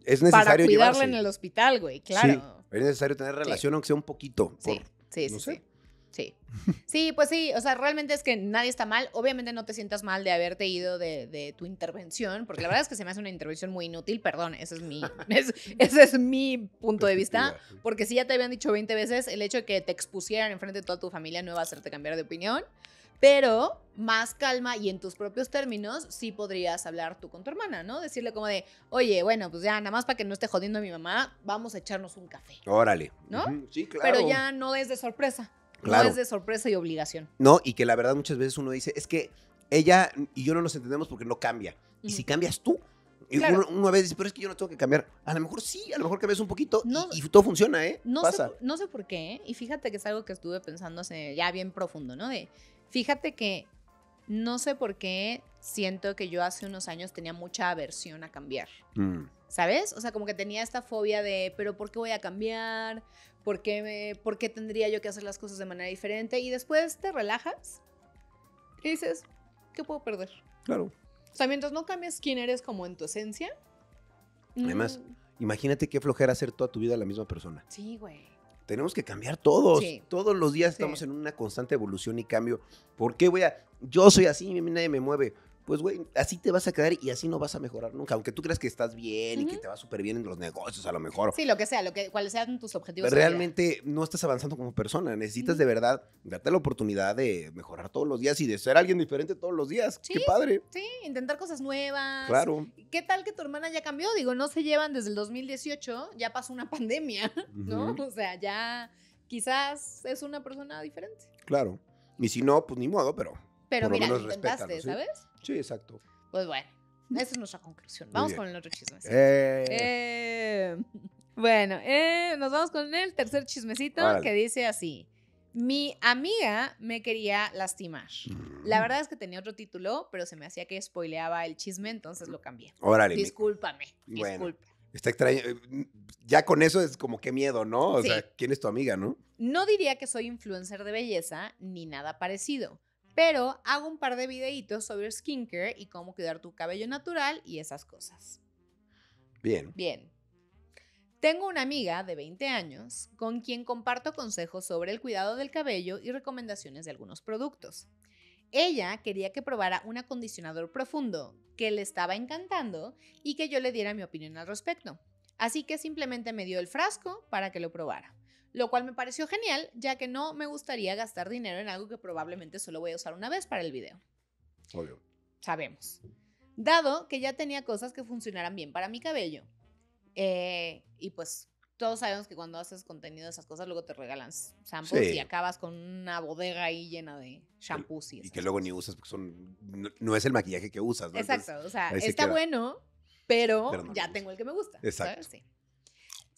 es necesario para cuidarla en el hospital, güey, claro. es necesario tener relación, aunque sea un poquito. sí, sí, sí. Sí. <laughs> Sí, pues sí, o sea, realmente es que nadie está mal. Obviamente no te sientas mal de haberte ido de, tu intervención, porque la verdad es que se me hace una intervención muy inútil, perdón, ese es mi, <laughs> ese es mi punto de vista, porque si ya te habían dicho 20 veces, el hecho de que te expusieran enfrente de toda tu familia no va a hacerte cambiar de opinión, pero más calma y en tus propios términos, sí podrías hablar tú con tu hermana, ¿no? Decirle como de, oye, bueno, pues ya, nada más para que no esté jodiendo a mi mamá, vamos a echarnos un café. Órale. ¿No? Sí, claro. Pero ya no es de sorpresa. Claro. No es de sorpresa y obligación. No, y que la verdad muchas veces uno dice, es que ella y yo no nos entendemos porque no cambia. Y si cambias tú, claro. uno, a dice, pero es que yo no tengo que cambiar. A lo mejor sí, a lo mejor cambias un poquito y, todo funciona, ¿eh? No, Sé, no sé por qué, ¿eh? y fíjate que es algo que estuve pensando ya bien profundo, ¿no? De, fíjate que no sé por qué siento que yo hace unos años tenía mucha aversión a cambiar. Mm. ¿Sabes? O sea, como que tenía esta fobia de, pero ¿por qué voy a cambiar? ¿Por qué, tendría yo que hacer las cosas de manera diferente? Y después te relajas y dices, ¿qué puedo perder? Claro. O sea, mientras no cambias quién eres como en tu esencia. Mm, Además, imagínate qué flojera ser toda tu vida la misma persona. Sí, güey. Tenemos que cambiar todos. Todos los días estamos en una constante evolución y cambio. ¿Por qué voy a.? Yo soy así y nadie me mueve pues, güey, así te vas a quedar y así no vas a mejorar nunca. Aunque tú creas que estás bien y que te va súper bien en los negocios, a lo mejor. Sí, lo que sea, lo que, cuáles sean tus objetivos. realmente no estás avanzando como persona. Necesitas de verdad darte la oportunidad de mejorar todos los días y de ser alguien diferente todos los días. Qué padre. Sí, intentar cosas nuevas. Claro. ¿Qué tal que tu hermana ya cambió? Digo, no se llevan desde el 2018, ya pasó una <laughs> pandemia, ¿no? O sea, ya quizás es una persona diferente. Claro. Y si no, pues ni modo, pero. Pero mira, lo intentaste, ¿sabes? Sí, exacto. Pues bueno, esa es nuestra conclusión. Vamos con el otro chismecito. Eh. Eh, <laughs> bueno, eh, nos vamos con el tercer chismecito que dice así. Mi amiga me quería lastimar. Mm. La verdad es que tenía otro título, pero se me hacía que spoileaba el chisme, entonces lo cambié. Órale. Discúlpame. Está extraño. Ya con eso es como qué miedo, ¿no? O sea, ¿quién es tu amiga, no? No diría que soy influencer de belleza ni nada parecido pero hago un par de videitos sobre skincare y cómo cuidar tu cabello natural y esas cosas. Bien. Bien. Tengo una amiga de 20 años con quien comparto consejos sobre el cuidado del cabello y recomendaciones de algunos productos. Ella quería que probara un acondicionador profundo que le estaba encantando y que yo le diera mi opinión al respecto. Así que simplemente me dio el frasco para que lo probara lo cual me pareció genial, ya que no me gustaría gastar dinero en algo que probablemente solo voy a usar una vez para el video. Obvio. Sabemos. Dado que ya tenía cosas que funcionaran bien para mi cabello. Eh, y pues todos sabemos que cuando haces contenido de esas cosas, luego te regalan shampoos y acabas con una bodega ahí llena de shampoos. Y, y que luego ni usas porque son, no, es el maquillaje que usas. ¿no? Exacto, o sea, está bueno, pero, ya tengo el que me gusta. Exacto.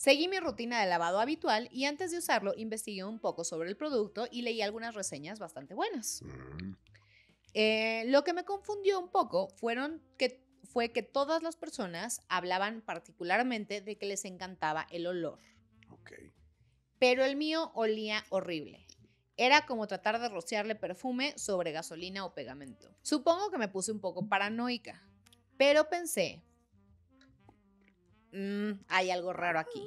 Seguí mi rutina de lavado habitual y antes de usarlo investigué un poco sobre el producto y leí algunas reseñas bastante buenas. Mm. Eh, lo que me confundió un poco fueron que, fue que todas las personas hablaban particularmente de que les encantaba el olor. Pero el mío olía horrible. Era como tratar de rociarle perfume sobre gasolina o pegamento. Supongo que me puse un poco paranoica, pero pensé, Mm, hay algo raro aquí.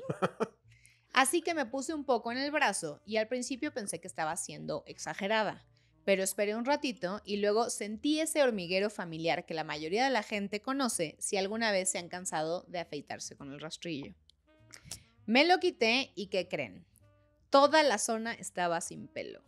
Así que me puse un poco en el brazo y al principio pensé que estaba siendo exagerada, pero esperé un ratito y luego sentí ese hormiguero familiar que la mayoría de la gente conoce si alguna vez se han cansado de afeitarse con el rastrillo. Me lo quité y ¿qué creen? Toda la zona estaba sin pelo.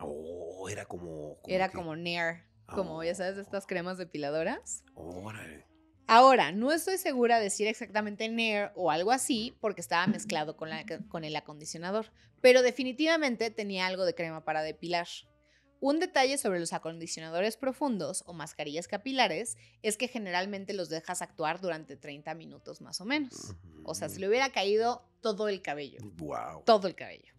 Oh, era como... era como Nair, como ya oh. sabes, estas cremas depiladoras. Órale. Ahora, no estoy segura de decir exactamente Nair o algo así, porque estaba mezclado con, el acondicionador, pero definitivamente tenía algo de crema para depilar. Un detalle sobre los acondicionadores profundos o mascarillas capilares es que generalmente los dejas actuar durante 30 minutos más o menos. O sea, se le hubiera caído todo el cabello. Wow. Todo el cabello.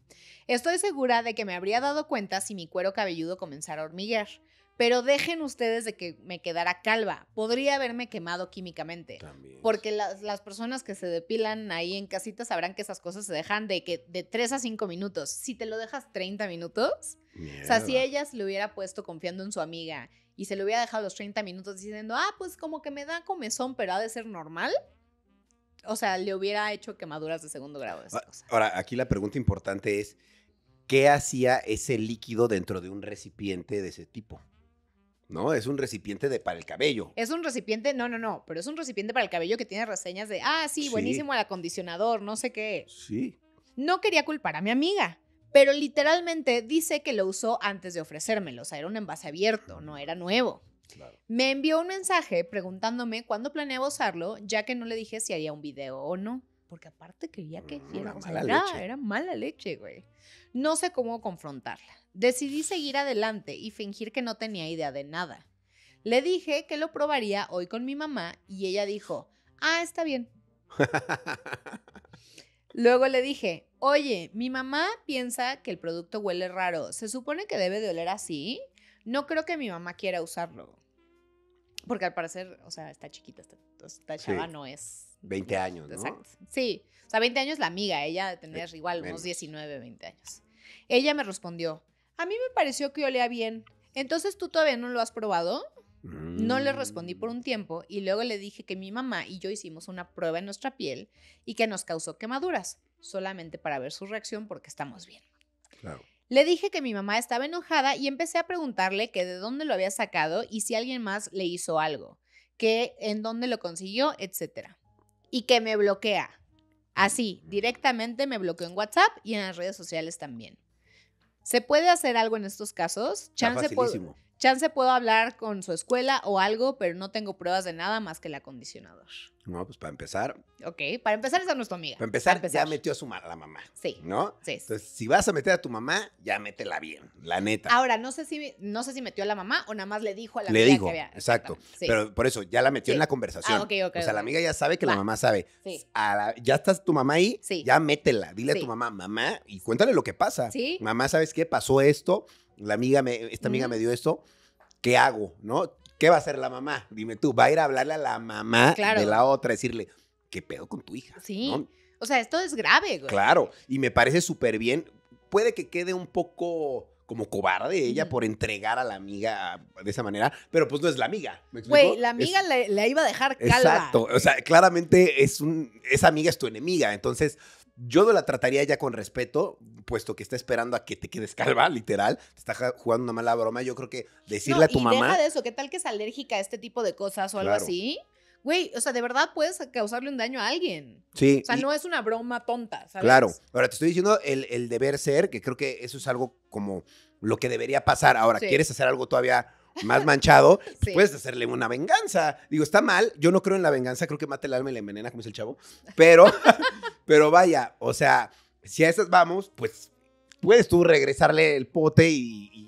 Estoy segura de que me habría dado cuenta si mi cuero cabelludo comenzara a hormiguear, pero dejen ustedes de que me quedara calva. Podría haberme quemado químicamente. Porque las, personas que se depilan ahí en casita sabrán que esas cosas se dejan de que de 3 a 5 minutos. Si te lo dejas 30 minutos, o sea, si ellas lo hubiera puesto confiando en su amiga y se le hubiera dejado los 30 minutos diciendo, ah, pues como que me da comezón, pero ha de ser normal. O sea, le hubiera hecho quemaduras de segundo grado. Ah, ahora, aquí la pregunta importante es, ¿qué hacía ese líquido dentro de un recipiente de ese tipo? ¿no? Es un recipiente de, para el cabello. Es un recipiente, no, no, no, pero es un recipiente para el cabello que tiene reseñas de, ah, sí, buenísimo el acondicionador, no sé qué. Sí. No quería culpar a mi amiga, pero literalmente dice que lo usó antes de ofrecérmelo, o sea, era un envase abierto, no era nuevo. Claro. Me envió un mensaje preguntándome cuándo planeaba usarlo, ya que no le dije si haría un video o no, porque aparte quería que mm, era, era mala leche, güey. No sé cómo confrontarla. Decidí seguir adelante y fingir que no tenía idea de nada. Le dije que lo probaría hoy con mi mamá y ella dijo, ah, está bien. <laughs> Luego le dije, oye, mi mamá piensa que el producto huele raro. ¿Se supone que debe de oler así? No creo que mi mamá quiera usarlo. Porque al parecer, o sea, está chiquita, esta, chava no es... 20 años, ¿no? Sí, o sea, 20 años la amiga, ella tendría igual unos 19, 20 años. Ella me respondió, a mí me pareció que olía bien. Entonces tú todavía no lo has probado. No le respondí por mm. un tiempo y luego le dije que mi mamá y yo hicimos una prueba en nuestra piel y que nos causó quemaduras, solamente para ver su reacción porque estamos bien. Claro. Le dije que mi mamá estaba enojada y empecé a preguntarle que de dónde lo había sacado y si alguien más le hizo algo, que en dónde lo consiguió, etc. Y que me bloquea. Así, mm. directamente me bloqueó en WhatsApp y en las redes sociales también. ¿Se puede hacer algo en estos casos? Chance, Chance puedo hablar con su escuela o algo, pero no tengo pruebas de nada más que el acondicionador. No, pues para empezar. Ok, para empezar es a nuestra amiga. Para empezar, ya metió a su la mamá. Sí. ¿No? Sí. Entonces, si vas a meter a tu mamá, ya métela bien, la neta. Ahora, no sé si, no sé si metió a la mamá o nada más le dijo a la le amiga que había. Exacto. Pero por eso, ya la metió en la conversación. Ah, ok, o sea, la amiga ya sabe que la mamá sabe. Sí. ya estás tu mamá ahí, sí. ya métela. Dile a tu mamá, mamá, y cuéntale lo que pasa. Sí. Mamá, ¿sabes qué? Pasó esto la amiga me, esta amiga me dio esto, ¿qué hago? ¿No? ¿Qué va a hacer la mamá? Dime tú, va a ir a hablarle a la mamá de la otra, decirle, ¿qué pedo con tu hija? Sí. O sea, esto es grave, Claro, y me parece súper bien. Puede que quede un poco como cobarde ella por entregar a la amiga de esa manera, pero pues no es la amiga. Güey, la amiga le, la iba a dejar calva. Exacto, o sea, claramente es un, esa amiga es tu enemiga, entonces yo no la trataría ya con respeto, puesto que está esperando a que te quedes calva, literal, te está jugando una mala broma, yo creo que decirle a tu y mamá... eso, ¿qué tal que es alérgica a este tipo de cosas o algo así? Güey, o sea, de verdad puedes causarle un daño a alguien. Sí. O sea, no es una broma tonta, Claro. Ahora, te estoy diciendo el, deber ser, que creo que eso es algo como lo que debería pasar. Ahora, ¿quieres hacer algo todavía <laughs> más manchado? Pues puedes hacerle una venganza. Digo, está mal. Yo no creo en la venganza. Creo que mata el alma y la envenena, como es el chavo. Pero, <laughs> pero vaya, o sea, si a esas vamos, pues puedes tú regresarle el pote y,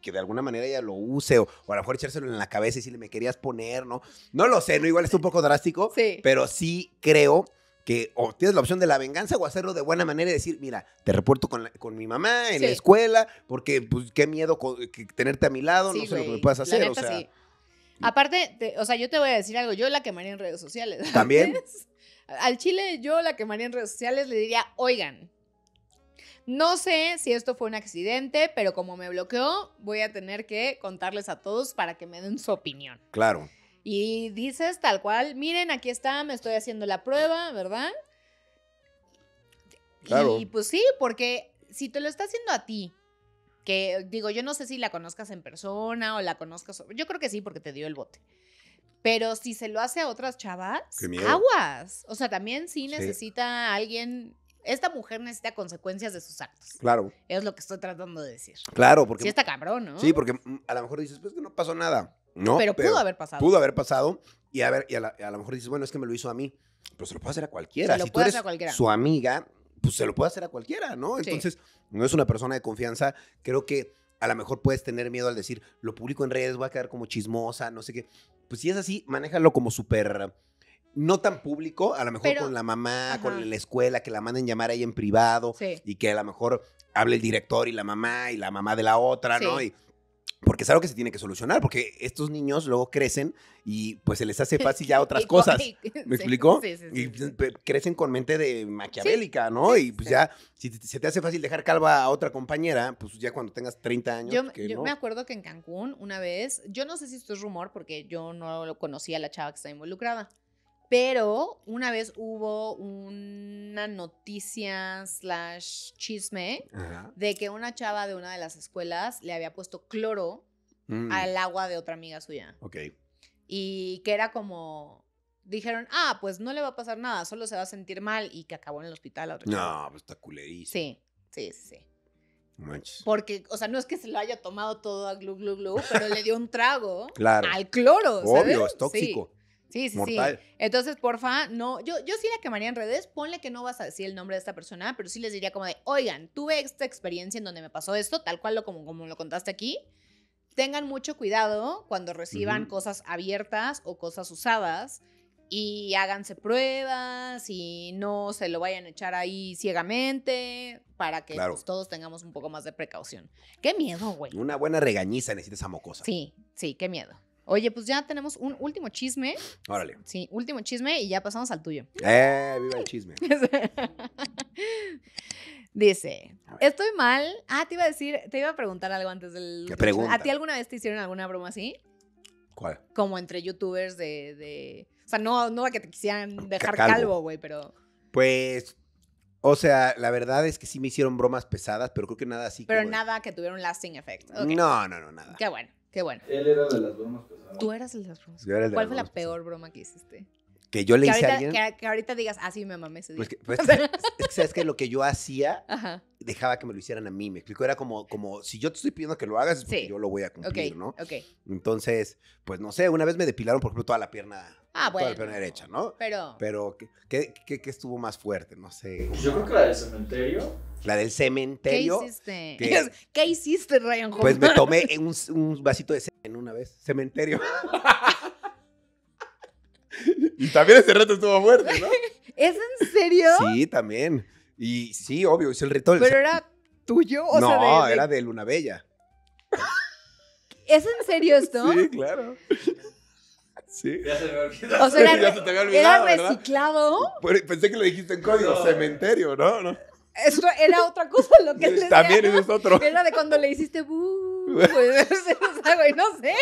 que de alguna manera ella lo use o, a lo mejor echárselo en la cabeza y le me querías poner, ¿no? No lo sé, ¿no? Igual es un poco drástico, pero sí creo que o tienes la opción de la venganza o hacerlo de buena manera y decir, mira, te reporto con, con mi mamá en la escuela, porque pues qué miedo tenerte a mi lado, no sé lo que me puedas hacer, o sea. Sí. Aparte, o sea, yo te voy a decir algo, yo la quemaría en redes sociales. ¿También? <laughs> Al chile yo la quemaría en redes sociales, le diría, oigan, no sé si esto fue un accidente, pero como me bloqueó, voy a tener que contarles a todos para que me den su opinión. Claro. Y dices tal cual, miren, aquí está, me estoy haciendo la prueba, ¿verdad? Claro. Y pues sí, porque si te lo está haciendo a ti, que digo, yo no sé si la conozcas en persona o la conozcas, yo creo que sí, porque te dio el bote. Pero si se lo hace a otras chavas, aguas. O sea, también sí necesita alguien. Esta mujer necesita consecuencias de sus actos. Claro. Es lo que estoy tratando de decir. Claro, porque. Sí, está cabrón, ¿no? Sí, porque mm, a lo mejor dices, pues que no pasó nada. No. Pero, pudo haber pasado. Pudo haber pasado. Y a ver, y a, lo mejor dices, bueno, es que me lo hizo a mí. Pero pues, se lo puede hacer a cualquiera. Se lo puede hacer a cualquiera. Su amiga, pues se lo puede hacer a cualquiera, ¿no? Entonces, no es una persona de confianza. Creo que a lo mejor puedes tener miedo al decir, lo público en redes, voy a quedar como chismosa, no sé qué. Pues si es así, manéjalo como súper no tan público, a lo mejor con la mamá, con la escuela, que la manden llamar ahí en privado y que a lo mejor hable el director y la mamá y la mamá de la otra, ¿no? Y porque es algo que se tiene que solucionar, porque estos niños luego crecen y pues se les hace <laughs> fácil ya otras cosas. <laughs> ¿Me explico? y pues, crecen con mente de maquiavélica, ¿no? y pues ya, si se te hace fácil dejar calva a otra compañera, pues ya cuando tengas 30 años. Yo, pues, me acuerdo que en Cancún una vez, yo no sé si esto es rumor porque yo no lo conocía a la chava que está involucrada, pero una vez hubo una noticia slash chisme de que una chava de una de las escuelas le había puesto cloro mm. al agua de otra amiga suya. Ok. Y que era como, dijeron, ah, pues no le va a pasar nada, solo se va a sentir mal y que acabó en el hospital. La otra no, pues está culerísimo. Sí, sí, sí. Porque, o sea, no es que se lo haya tomado todo a glu glu glu, pero le dio un trago al cloro. Obvio, es tóxico. Sí, sí, sí. Entonces, porfa, no, yo, yo sí la quemaría en redes, ponle que no vas a decir el nombre de esta persona, pero sí les diría como de, oigan, tuve esta experiencia en donde me pasó esto, tal cual lo, como, lo contaste aquí. Tengan mucho cuidado cuando reciban cosas abiertas o cosas usadas y háganse pruebas y no se lo vayan a echar ahí ciegamente para que pues, todos tengamos un poco más de precaución. Qué miedo, güey. Una buena regañiza necesitas a mocosa. Sí, sí, qué miedo. Oye, pues ya tenemos un último chisme. Órale. Sí, último chisme y ya pasamos al tuyo. ¡Eh! ¡Viva el chisme! <laughs> Dice, estoy mal. Ah, te iba a decir, te iba a preguntar algo antes del. ¿A ti alguna vez te hicieron alguna broma así? ¿Cuál? Como entre youtubers de. o sea, no, no a que te quisieran dejar calvo, güey, pero. Pues. O sea, la verdad es que sí me hicieron bromas pesadas, pero creo que nada así. Pero nada que tuviera un lasting effect. No, no, no, nada. Qué bueno. Qué bueno. Él era de las bromas pesadas. Tú eras de las bromas. Yo era de ¿Cuál fue la peor broma que hiciste? Que yo le hice a alguien. Que, ahorita digas, ah, sí, me mamé ese pues día. Pues, <laughs> es, que sabes que lo que yo hacía, dejaba que me lo hicieran a mí. Me explico, era como, como si yo te estoy pidiendo que lo hagas, yo lo voy a cumplir, ¿no? Ok. Entonces, pues no sé, una vez me depilaron, por ejemplo, toda la pierna Ah, bueno. Toda la derecha, ¿no? Pero. Pero, ¿qué, qué, qué estuvo más fuerte? No sé. Pues yo creo que la del cementerio. La del cementerio. ¿Qué hiciste? <laughs> ¿Qué hiciste, Ryan Pues me tomé <laughs> un, un vasito de en una vez. Cementerio. y también ese reto estuvo fuerte, ¿no? <laughs> ¿Es en serio? Sí, también. Y sí, obvio, es el reto. Del Pero era tuyo, o no, No, era de Luna Bella. ¿Es en serio esto? Sí, claro. Sí. Ya se me olvidó. O sea, <laughs> era, ya se te había olvidado, ¿era reciclado. Pensé que lo dijiste en código cementerio, ¿no? no. Eso era otra cosa lo que <laughs> dijiste. También eso es otro. Era de cuando le hiciste buh, <laughs> pues, güey, no sé.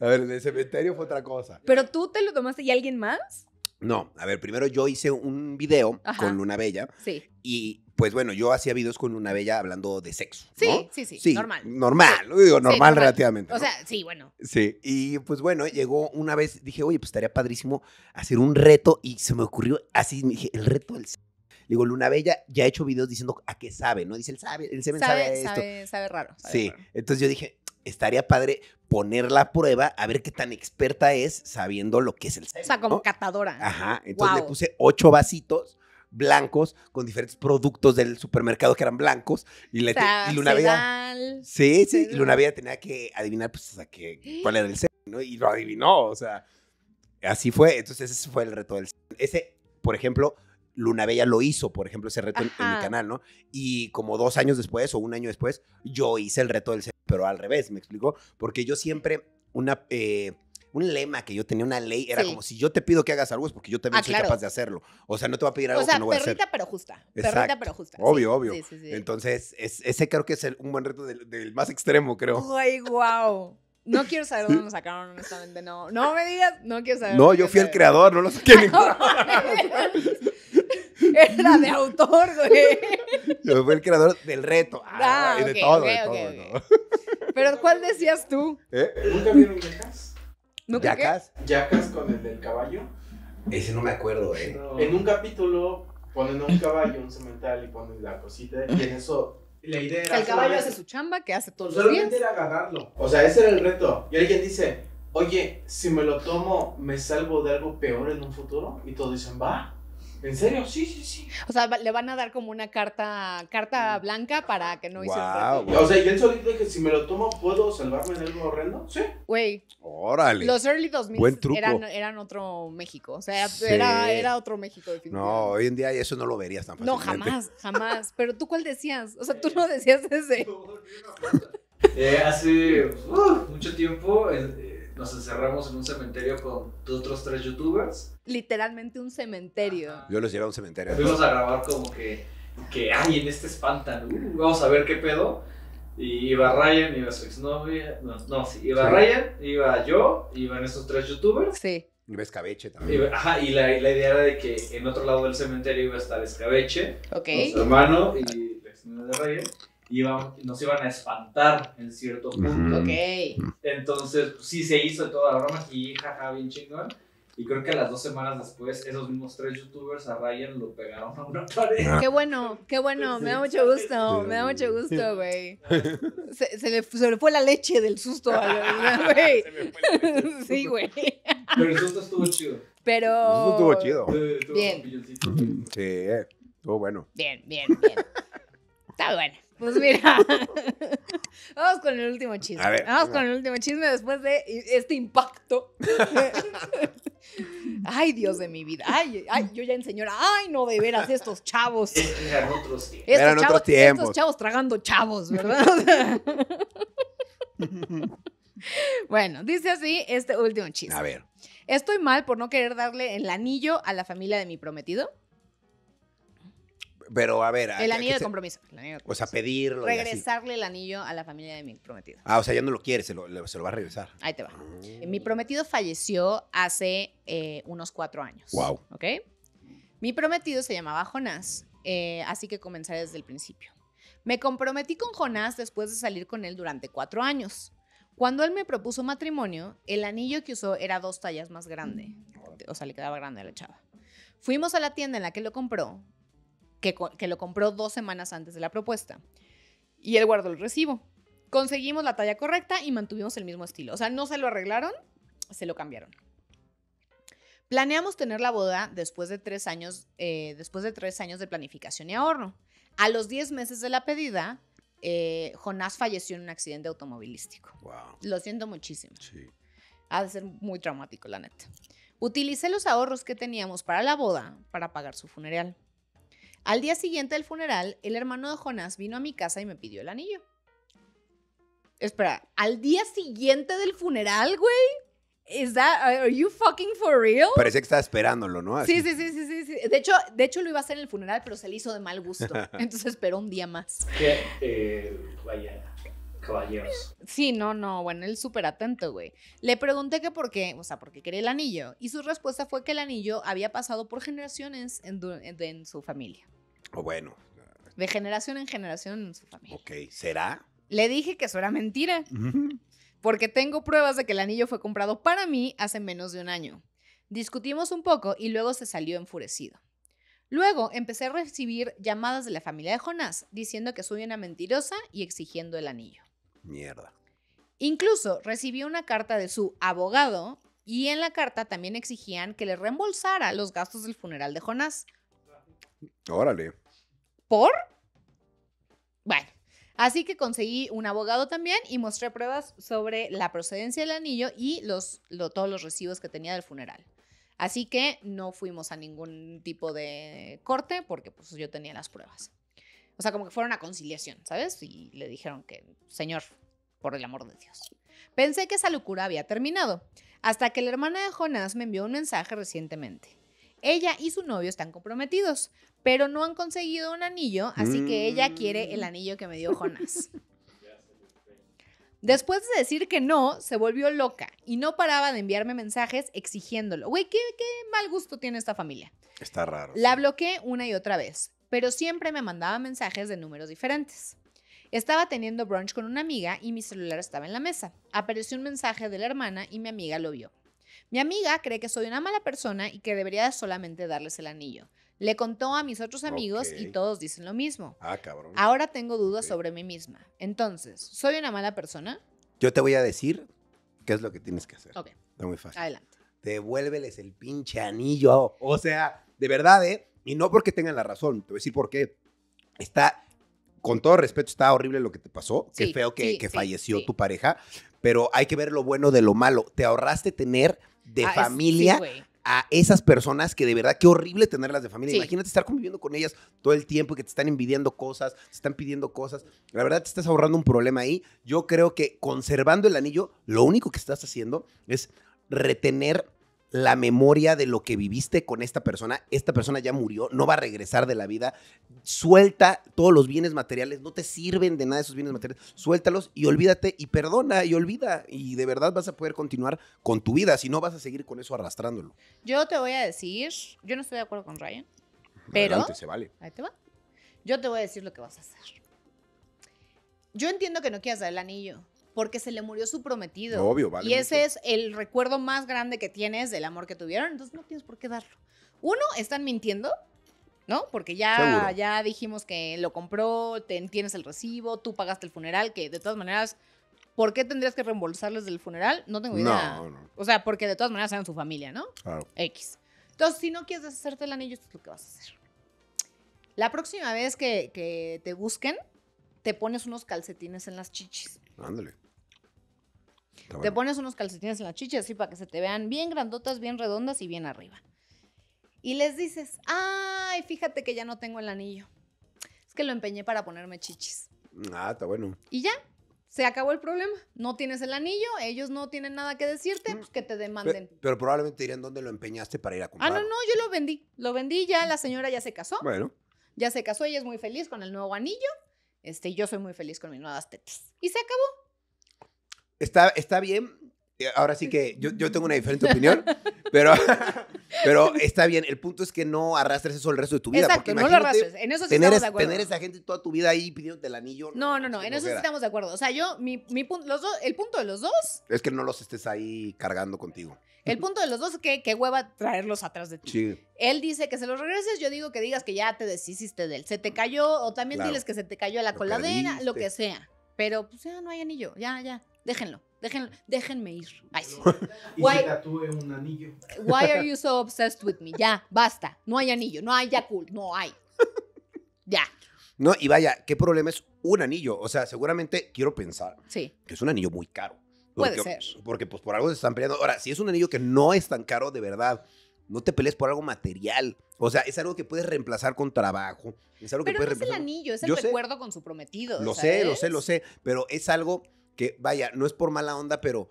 A ver, el cementerio fue otra cosa. ¿Pero tú te lo tomaste y alguien más? No, a ver, primero yo hice un video con Luna Bella. Sí. Y pues bueno, yo hacía videos con una bella hablando de sexo. Sí, sí, sí, normal. Normal, digo, normal, relativamente. O sea, sí, bueno. Sí, y pues bueno, llegó una vez, dije, oye, pues estaría padrísimo hacer un reto y se me ocurrió así, me dije, el reto del sexo. Digo, Luna Bella ya ha hecho videos diciendo a qué sabe, ¿no? Dice, él sabe, él sabe, sabe, sabe Sabe, raro. sí, entonces yo dije, estaría padre poner la prueba a ver qué tan experta es sabiendo lo que es el sexo. O sea, como catadora. Ajá, entonces le puse ocho vasitos blancos con diferentes productos del supermercado que eran blancos. Y, la, y Luna Bella Sí, sí. Y Luna Bella tenía que adivinar, pues, a cuál era el ser, ¿no? Y lo adivinó, o sea. Así fue. Entonces, ese fue el reto del. Ese, por ejemplo. Luna Bella lo hizo, por ejemplo, ese reto en, mi canal, ¿no? Y como dos años después o un año después, yo hice el reto del ser, pero al revés, ¿me explicó Porque yo siempre, una, eh, un lema que yo tenía, una ley, era como si yo te pido que hagas algo es porque yo también ah, soy capaz de hacerlo. O sea, no te va a pedir algo o que no voy a hacer. perrita pero justa. Perrita pero justa. Obvio, obvio. Entonces, ese creo que es un buen reto del, más extremo, creo. Ay, wow. No <laughs> quiero saber dónde nos sacaron, honestamente, no. No me digas, no quiero saber. No, yo fui el creador, no lo saqué ah, ni. <laughs> Era de autor, güey. <laughs> Yo fui el creador del reto. Ah, ah de todo, de todo. Pero, ¿cuál decías tú? ¿Eh? ¿Nunca vieron estás? ¿Yacas? ¿Yacas con el del caballo? Ese no me acuerdo, ¿eh? En un capítulo ponen un caballo, un cemental y ponen la cosita y en eso la idea era... el caballo hace su chamba, que hace todos los días. Solamente era agarrarlo. O sea, ese era el reto. Y alguien dice, oye, si me lo tomo, ¿me salvo de algo peor en un futuro? Y todos dicen, va. ¿En serio? Sí, sí, sí. O sea, le van a dar como una carta carta mm. blanca para que no wow, wow. O sea, y él solito dije, si me lo tomo, ¿puedo salvarme de algo horrendo? Sí. Güey. Órale. Los early 2000 Eran, otro México. O sea, era, era, otro México definitivamente. No, hoy en día eso no lo verías tan fácilmente. No, jamás, <laughs> jamás. Pero tú cuál decías? O sea, tú no decías ese. <laughs> eh, hace uh, mucho tiempo nos encerramos en un cementerio con otros tres youtubers. Literalmente un cementerio. Yo los llevé a un cementerio. Fuimos a grabar como que, que ay, en este espantan, uh, vamos a ver qué pedo. Y iba Ryan, iba su exnovia, no, no, sí, iba Ryan, iba yo, iban esos tres youtubers. Sí. Iba escabeche también. ajá, y la, idea era de que en otro lado del cementerio iba a estar escabeche, okay. su hermano y la exnovia de Ryan iba, nos iban a espantar en cierto punto. Ok. Entonces, pues, sí se hizo toda la broma y jaja, bien chingón. Y creo que a las dos semanas después, esos mismos tres youtubers a Ryan lo pegaron a una pared. Ah. Qué bueno, qué bueno, me da mucho gusto, me da mucho gusto, güey. <laughs> Se, le, se le fue la leche del susto, <laughs> güey. Sí, güey. Pero el susto estuvo chido. Pero... estuvo chido. bien. Sí, estuvo bueno. Bien, bien, bien. Está bueno. Pues mira, <laughs> vamos con el último chisme. vamos con el último chisme después de este impacto. <laughs> ay, Dios de mi vida. Ay, yo ya enseñora. Ay, no, de veras, estos chavos. <laughs> Eran otros tiempos. estos chavos tragando chavos, ¿verdad? bueno, dice así este último chisme. A ver. Estoy mal por no querer darle el anillo a la familia de mi prometido. Pero a ver. El anillo, de compromiso, O sea, pedirlo. Regresarle el anillo a la familia de mi prometido. Ah, o sea, ya no lo quiere, se lo, va a regresar. Ahí te va. Ah. Mi prometido falleció hace eh, unos cuatro años. Wow. ¿Ok? Mi prometido se llamaba Jonás, eh, así que comenzaré desde el principio. Me comprometí con Jonás después de salir con él durante cuatro años. Cuando él me propuso matrimonio, el anillo que usó era dos tallas más grande. O sea, le quedaba grande a la chava. Fuimos a la tienda en la que lo compró que, lo compró dos semanas antes de la propuesta. Y él guardó el recibo. Conseguimos la talla correcta y mantuvimos el mismo estilo. O sea, no se lo arreglaron, se lo cambiaron. Planeamos tener la boda después de tres años, eh, después de tres años de planificación y ahorro. A los diez meses de la pedida, eh, Jonás falleció en un accidente automovilístico. Lo siento muchísimo. Ha de ser muy traumático, la neta. Utilicé los ahorros que teníamos para la boda para pagar su funeral. Al día siguiente del funeral, el hermano de Jonás vino a mi casa y me pidió el anillo. Espera, ¿al día siguiente del funeral, güey? Is that, are you fucking for real? Parece que estaba esperándolo, ¿no? Sí, sí, sí, sí, sí. De hecho, de hecho lo iba a hacer en el funeral, pero se le hizo de mal gusto. <laughs> Entonces esperó un día más. Que, eh, Caballeros. Sí, no, no, bueno, él súper atento, güey. Le pregunté que por qué, o sea, por qué quería el anillo. Y su respuesta fue que el anillo había pasado por generaciones en, su familia. O oh, bueno. De generación en generación en su familia. Ok, ¿será? Le dije que eso era mentira. Porque tengo pruebas de que el anillo fue comprado para mí hace menos de un año. Discutimos un poco y luego se salió enfurecido. Luego empecé a recibir llamadas de la familia de Jonás diciendo que soy una mentirosa y exigiendo el anillo. Mierda. Incluso recibió una carta de su abogado y en la carta también exigían que le reembolsara los gastos del funeral de Jonás. Órale. ¿Por? Bueno, así que conseguí un abogado también y mostré pruebas sobre la procedencia del anillo y los, todos los recibos que tenía del funeral. Así que no fuimos a ningún tipo de corte porque pues, yo tenía las pruebas. O sea, como que fueron a conciliación, ¿sabes? Y le dijeron que, señor, por el amor de Dios. Pensé que esa locura había terminado, hasta que la hermana de Jonás me envió un mensaje recientemente. Ella y su novio están comprometidos, pero no han conseguido un anillo, así que ella quiere el mm. anillo que me dio Jonás. <laughs> Después de decir que no, se volvió loca y no paraba de enviarme mensajes exigiéndolo. Güey, ¿qué, ¿qué, mal gusto tiene esta familia. Está raro. La bloqueé una y otra vez pero siempre me mandaba mensajes de números diferentes. Estaba teniendo brunch con una amiga y mi celular estaba en la mesa. Apareció un mensaje de la hermana y mi amiga lo vio. Mi amiga cree que soy una mala persona y que debería solamente darles el anillo. Le contó a mis otros amigos y todos dicen lo mismo. Ah, cabrón. Ahora tengo dudas sobre mí misma. Entonces, ¿soy una mala persona? Yo te voy a decir qué es lo que tienes que hacer. Ok. Está muy fácil. Adelante. Devuélveles el pinche anillo. O sea, de verdad, ¿eh? Y no porque tengan la razón, te voy a decir por qué. Está, con todo respeto, está horrible lo que te pasó. qué feo que, que falleció tu pareja. Pero hay que ver lo bueno de lo malo. Te ahorraste tener de ah, familia a esas personas que de verdad, qué horrible tenerlas de familia. Imagínate estar conviviendo con ellas todo el tiempo y que te están envidiando cosas, te están pidiendo cosas. La verdad, te estás ahorrando un problema ahí. Yo creo que conservando el anillo, lo único que estás haciendo es retener la memoria de lo que viviste con esta persona. Esta persona ya murió, no va a regresar de la vida. Suelta todos los bienes materiales, no te sirven de nada esos bienes materiales. Suéltalos y olvídate y perdona y olvida. Y de verdad vas a poder continuar con tu vida, si no vas a seguir con eso arrastrándolo. Yo te voy a decir, yo no estoy de acuerdo con Ryan, pero... se Ahí te va. Yo te voy a decir lo que vas a hacer. Yo entiendo que no quieras dar el anillo, porque se le murió su prometido. Obvio, vale. Y ese es el recuerdo más grande que tienes del amor que tuvieron, entonces no tienes por qué darlo. Uno, están mintiendo, ¿no? Porque ya, ya dijimos que lo compró, tienes el recibo, tú pagaste el funeral, que de todas maneras, ¿por qué tendrías que reembolsarles del funeral? No tengo idea. No, no. O sea, porque de todas maneras eran su familia, ¿no? Claro. X. Entonces, si no quieres deshacerte el anillo, esto es lo que vas a hacer. La próxima vez que, que te busquen, te pones unos calcetines en las chichis. Ándale. Te pones unos calcetines en la chicha así para que se te vean bien grandotas, bien redondas y bien arriba. Y les dices, ay, fíjate que ya no tengo el anillo. Es que lo empeñé para ponerme chichis. Ah, está bueno. Y ya, se acabó el problema. No tienes el anillo, ellos no tienen nada que decirte, pues que te demanden. Pero, probablemente dirían dónde lo empeñaste para ir a comprar. Ah, no, no, yo lo vendí. Lo vendí, ya la señora ya se casó. Bueno. Ya se casó, ella es muy feliz con el nuevo anillo. Este, yo soy muy feliz con mis nuevas tetas. Y se acabó está, está bien. Eh, ahora sí que yo, tengo una diferente opinión, <laughs> pero, pero está bien. El punto es que no arrastres eso el resto de tu vida. porque no lo arrastres. En eso tener, estamos de acuerdo. esa gente toda tu vida ahí pidiéndote el anillo. No, no, no. en eso sí estamos de acuerdo. O sea, yo, mi, punto, los dos, el punto de los dos. Es que no los estés ahí cargando contigo. El punto de los dos es que, qué hueva traerlos atrás de ti. Sí. Él dice que se los regreses, yo digo que digas que ya te deshiciste de él. Se te cayó, o también diles que se te cayó la coladera, lo que sea. Pero pues ya no hay anillo, ya, ya déjenlo. Déjenlo, déjenme ir. <laughs> Y si tatúe un anillo. Why are <laughs> you so obsessed with me? Ya, basta. No hay anillo, no hay Yakult, no hay. Ya. No, y vaya, ¿qué problema es un anillo? O sea, seguramente quiero pensar que es un anillo muy caro. Puede ser. Porque pues por algo se están peleando. Ahora, si es un anillo que no es tan caro de verdad, no te pelees por algo material. O sea, es algo que puedes reemplazar con trabajo. Es algo que puedes no es el anillo, es el recuerdo con su prometido. Lo sé, lo sé, lo sé. Pero es algo que vaya, no es por mala onda, pero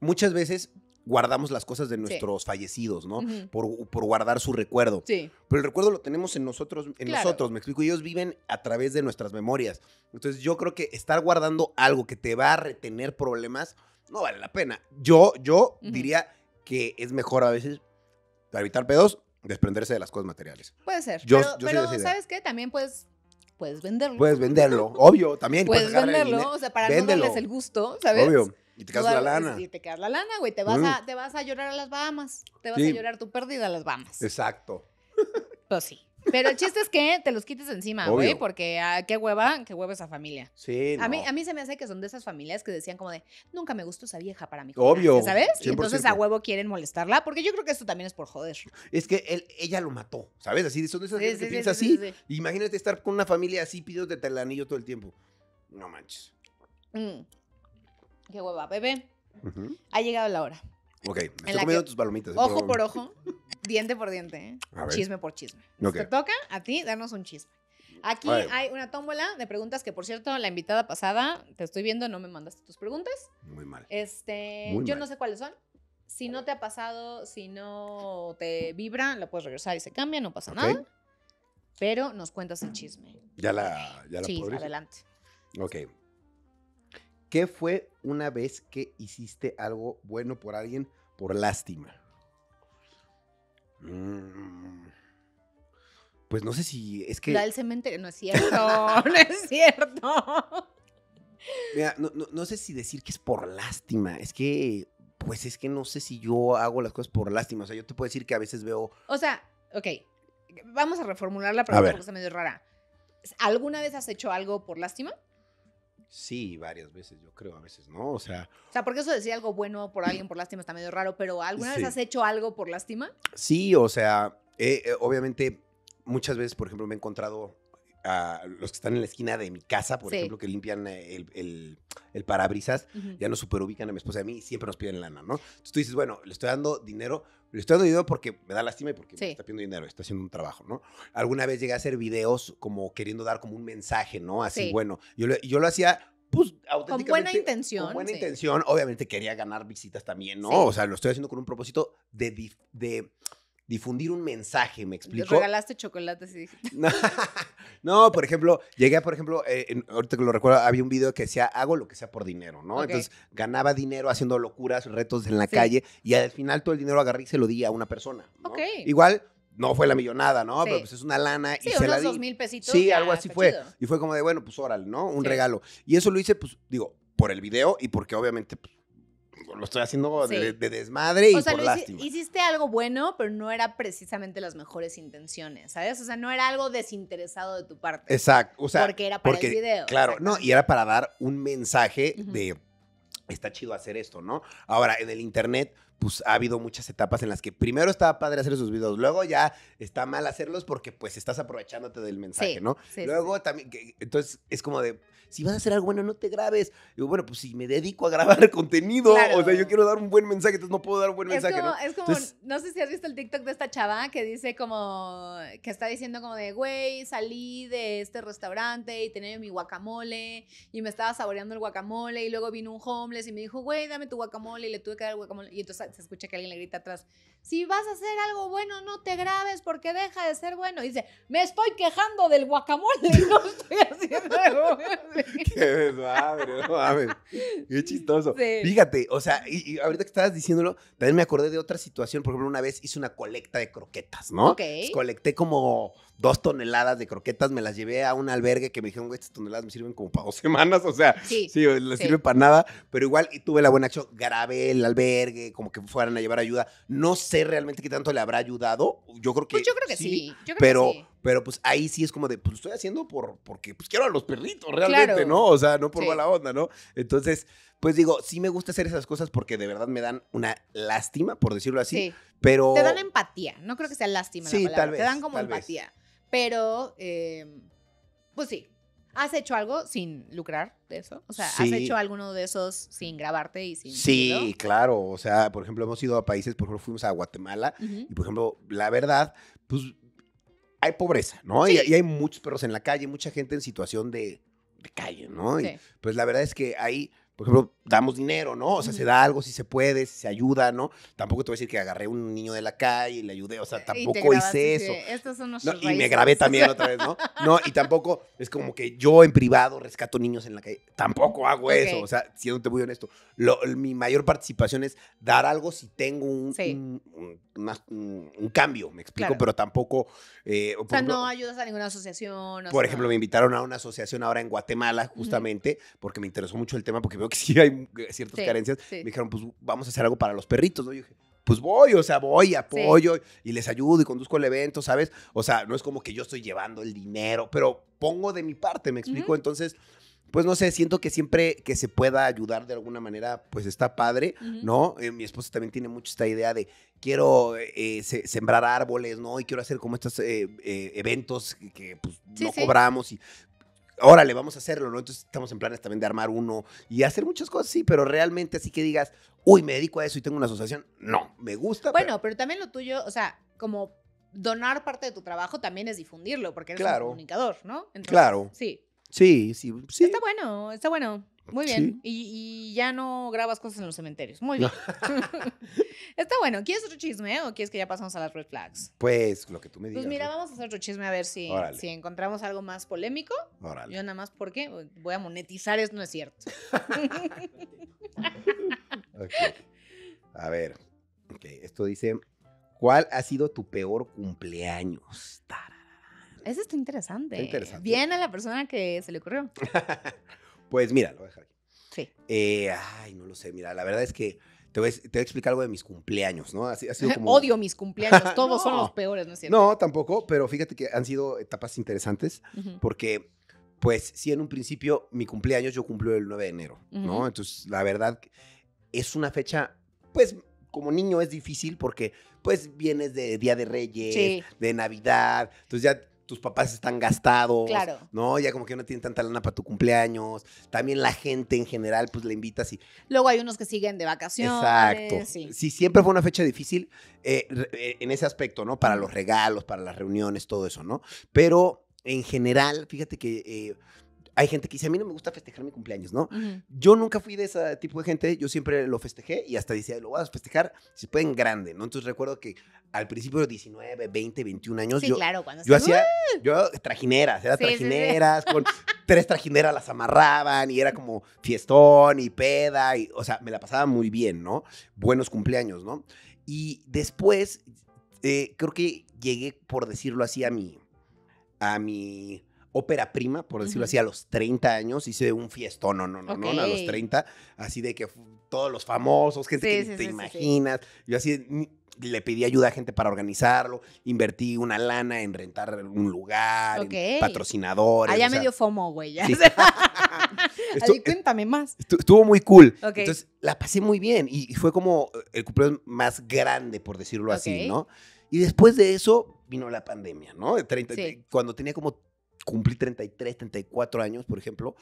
muchas veces guardamos las cosas de nuestros fallecidos, ¿no? por, por, guardar su recuerdo. Sí. Pero el recuerdo lo tenemos en nosotros, en nosotros, me explico, ellos viven a través de nuestras memorias. Entonces yo creo que estar guardando algo que te va a retener problemas no vale la pena. Yo, yo diría que es mejor a veces, para evitar pedos, desprenderse de las cosas materiales. Puede ser. Yo, pero, yo pero ¿sabes qué? También puedes puedes venderlo. Puedes venderlo, obvio, también. Puedes venderlo, o sea, para véndelo. no darles el gusto, ¿sabes? Obvio. Y te quedas la lana. Y te quedas la lana, güey. Te vas, a, te vas a llorar a las Bahamas. Te vas a llorar tu pérdida a las Bahamas. Exacto. Pues sí. Pero el chiste es que te los quites encima, güey, porque ah, qué hueva, qué hueva esa familia. Sí, a, mí, a mí se me hace que son de esas familias que decían como de, nunca me gustó esa vieja para mi Obvio. ¿Sabes? entonces a huevo quieren molestarla, porque yo creo que esto también es por joder. Es que ella lo mató, ¿sabes? Así, son de esas que piensa así. Imagínate estar con una familia así pidiéndote el anillo todo el tiempo. No manches. Mm. Qué hueva, bebé. Ha llegado la hora. Ok, estoy comiendo tus palomitas. Ojo por, ojo, diente por diente, ¿eh? chisme por chisme. Te toca a ti darnos un chisme. Aquí hay una tómbola de preguntas que, por cierto, la invitada pasada, te estoy viendo, no me mandaste tus preguntas. Muy mal. Este, yo no sé cuáles son. Si no te ha pasado, si no te vibra, la puedes regresar y se cambia, no pasa nada. Pero nos cuentas el chisme. Ya la, ya la sí, adelante. Ok. ¿Qué fue una vez que hiciste algo bueno por alguien por lástima? Mm. Pues no sé si es que. La del cementerio, no es cierto, <laughs> no es cierto. Mira, no, sé si decir que es por lástima, es que, pues es que no sé si yo hago las cosas por lástima, o sea, yo te puedo decir que a veces veo... O sea, ok, vamos a reformular la pregunta porque está medio rara. ¿Alguna vez has hecho algo por lástima? Sí, varias veces, yo creo, a veces no, o sea... O sea, porque eso decía decir algo bueno por alguien por lástima está medio raro, pero ¿alguna vez has hecho algo por lástima? Sí, o sea, eh, eh, obviamente muchas veces, por ejemplo, me he encontrado los que están en la esquina de mi casa, por ejemplo, que limpian eh, el, parabrisas, ya nos superubican a mi esposa y a mí siempre nos piden lana, ¿no? Entonces tú dices, bueno, le estoy dando dinero, le estoy dando dinero porque me da lástima y porque me está pidiendo dinero, está haciendo un trabajo, ¿no? Alguna vez llegué a hacer videos como queriendo dar como un mensaje, ¿no? Así, bueno, yo lo, hacía pues, con buena intención. Con buena intención. Obviamente quería ganar visitas también, ¿no? O sea, lo estoy haciendo con un propósito de, difundir un mensaje, ¿me explico? Regalaste chocolates y <laughs> No, por ejemplo, llegué, por ejemplo, eh, ahorita que lo recuerdo, había un video que decía, hago lo que sea por dinero, ¿no? Entonces ganaba dinero haciendo locuras, retos en la calle, y al final todo el dinero agarré y se lo di a una persona. ¿no? Igual. No fue la millonada, ¿no? Pero pues es una lana y se la di. dos mil pesitos. Sí, algo así fue. Y fue como de, bueno, pues órale, ¿no? Un regalo. Y eso lo hice, pues, digo, por el video y porque obviamente pues, lo estoy haciendo de, desmadre y por lástima. Hiciste algo bueno, pero no era precisamente las mejores intenciones, ¿sabes? O sea, no era algo desinteresado de tu parte. Exacto. porque era para el video. Claro, no, y era para dar un mensaje de está chido hacer esto, ¿no? Ahora, en el internet pues ha habido muchas etapas en las que primero estaba padre hacer esos videos, luego ya está mal hacerlos porque pues estás aprovechándote del mensaje, ¿no? Sí, luego también, entonces es como de, si vas a hacer algo bueno, no te grabes. Y bueno, pues si me dedico a grabar <laughs> contenido, o sea, yo quiero dar un buen mensaje, entonces no puedo dar un buen mensaje, ¿no? Es como, no sé si has visto el TikTok de esta chava que dice como, que está diciendo como de, güey, salí de este restaurante y tenía mi guacamole y me estaba saboreando el guacamole y luego vino un homeless y me dijo, güey, dame tu guacamole y le tuve que dar el guacamole y entonces se escucha que alguien le grita atrás, si vas a hacer algo bueno, no te grabes porque deja de ser bueno. Y dice, me estoy quejando del guacamole, <laughs> no estoy haciendo <laughs> Qué desmadre, Qué chistoso. Fíjate, o sea, y, ahorita que estabas diciéndolo, también me acordé de otra situación. Por ejemplo, una vez hice una colecta de croquetas, ¿no? Ok. colecté como dos toneladas de croquetas, me las llevé a un albergue que me dijeron, estas toneladas me sirven como para dos semanas, o sea, sí, sí les sirve para nada, pero igual y tuve la buena acción, grabé el albergue, como que que fueran a llevar ayuda. No sé realmente qué tanto le habrá ayudado. Yo creo que. Pues yo creo que sí. pero, pero pues ahí sí es como de, pues estoy haciendo por, porque pues quiero a los perritos realmente, ¿no? O sea, no por mala onda, ¿no? Entonces, pues digo, sí me gusta hacer esas cosas porque de verdad me dan una lástima, por decirlo así. Pero. Te dan empatía. No creo que sea lástima. Sí, la palabra. Te dan como empatía. Pero, eh, pues sí, ¿Has hecho algo sin lucrar de eso? O sea, ¿has hecho alguno de esos sin grabarte y sin... Sí, claro. O sea, por ejemplo, hemos ido a países, por ejemplo, fuimos a Guatemala y, por ejemplo, la verdad, pues hay pobreza, ¿no? Y, hay muchos perros en la calle, mucha gente en situación de, calle, ¿no? Y, pues la verdad es que hay por ejemplo, damos dinero, ¿no? O sea, se da algo si se puede, si se ayuda, ¿no? Tampoco te voy a decir que agarré un niño de la calle y le ayudé, o sea, tampoco hice eso. Estos son Y me grabé también otra vez, ¿no? <laughs> No, y tampoco es como que yo en privado rescato niños en la calle. Tampoco hago eso, o sea, siéndote muy honesto. Lo, mi mayor participación es dar algo si tengo un Mm, un cambio, me explico, pero tampoco... Eh, o sea, no ayudas a ninguna asociación. por ejemplo, me invitaron a una asociación ahora en Guatemala, justamente, porque me interesó mucho el tema, porque veo que sí hay ciertas carencias. Me dijeron, pues vamos a hacer algo para los perritos, ¿no? Yo dije, pues voy, o sea, voy, apoyo y les ayudo y conduzco el evento, ¿sabes? O sea, no es como que yo estoy llevando el dinero, pero pongo de mi parte, me explico. Entonces, pues no sé, siento que siempre que se pueda ayudar de alguna manera, pues está padre, ¿no? Eh, mi esposa también tiene mucho esta idea de quiero eh, sembrar árboles, ¿no? Y quiero hacer como estos eh, eventos que, pues, no cobramos y órale, vamos a hacerlo, ¿no? Entonces estamos en planes también de armar uno y hacer muchas cosas, sí, pero realmente así que digas, uy, me dedico a eso y tengo una asociación, no, me gusta. Bueno, pero, también lo tuyo, o sea, como donar parte de tu trabajo también es difundirlo, porque eres un comunicador, ¿no? claro. Sí. Sí, sí, sí. Está bueno, está bueno. Muy bien. Y, ya no grabas cosas en los cementerios. Muy bien. <laughs> <laughs> está bueno. ¿Quieres otro chisme eh, o quieres que ya pasamos a las red flags? Pues lo que tú me digas. Pues mira, vamos a hacer otro chisme a ver si, encontramos algo más polémico. Yo nada más porque voy a monetizar, eso no es cierto. <laughs> okay. A ver. Okay. Esto dice, ¿cuál ha sido tu peor cumpleaños? Tara. Eso está interesante. Viene interesante. Bien a la persona que se le ocurrió. <laughs> pues mira, lo voy a dejar aquí. Sí. Eh, ay, no lo sé. Mira, la verdad es que te voy, a, explicar algo de mis cumpleaños, ¿no? Ha, como... <laughs> Odio mis cumpleaños, <laughs> todos son los peores, ¿no es cierto? No, tampoco, pero fíjate que han sido etapas interesantes porque, pues, sí, en un principio, mi cumpleaños yo cumplo el 9 de enero, ¿no? Entonces, la verdad, es una fecha, pues, como niño es difícil porque, pues, vienes de Día de Reyes, de Navidad, entonces ya tus papás están gastados, claro. ¿no? Ya como que no tienen tanta lana para tu cumpleaños. También la gente en general, pues le invitas y... Luego hay unos que siguen de vacaciones. Exacto. Sí, siempre fue una fecha difícil eh, eh, en ese aspecto, ¿no? Para los regalos, para las reuniones, todo eso, ¿no? Pero en general, fíjate que... Eh, hay gente que dice, a mí no me gusta festejar mi cumpleaños, ¿no? Yo nunca fui de ese tipo de gente, yo siempre lo festejé y hasta decía, lo vas a festejar si pueden grande, ¿no? Entonces recuerdo que al principio de 19, 20, 21 años, yo, yo hacía, ¡uh! yo trajineras, era trajineras, con tres trajineras las amarraban y era como fiestón y peda, y, o sea, me la pasaba muy bien, ¿no? Buenos cumpleaños, ¿no? Y después, eh, creo que llegué, por decirlo así, a mi, a mi ópera prima, por decirlo así, a los 30 años, hice un fiestón, no, no, no, no, a los 30, así de que todos los famosos, gente que te imaginas, yo así le pedí ayuda a gente para organizarlo, invertí una lana en rentar un lugar, patrocinadores. Allá ah, o sea, medio FOMO, güey. Ahí <laughs> <laughs> eh, cuéntame más. Estuvo muy cool. Entonces, la pasé muy bien y fue como eh, el cumpleaños más grande, por decirlo así, ¿no? Y después de eso vino la pandemia, ¿no? 30, Cuando tenía como cumplí 33, 34 años, por ejemplo,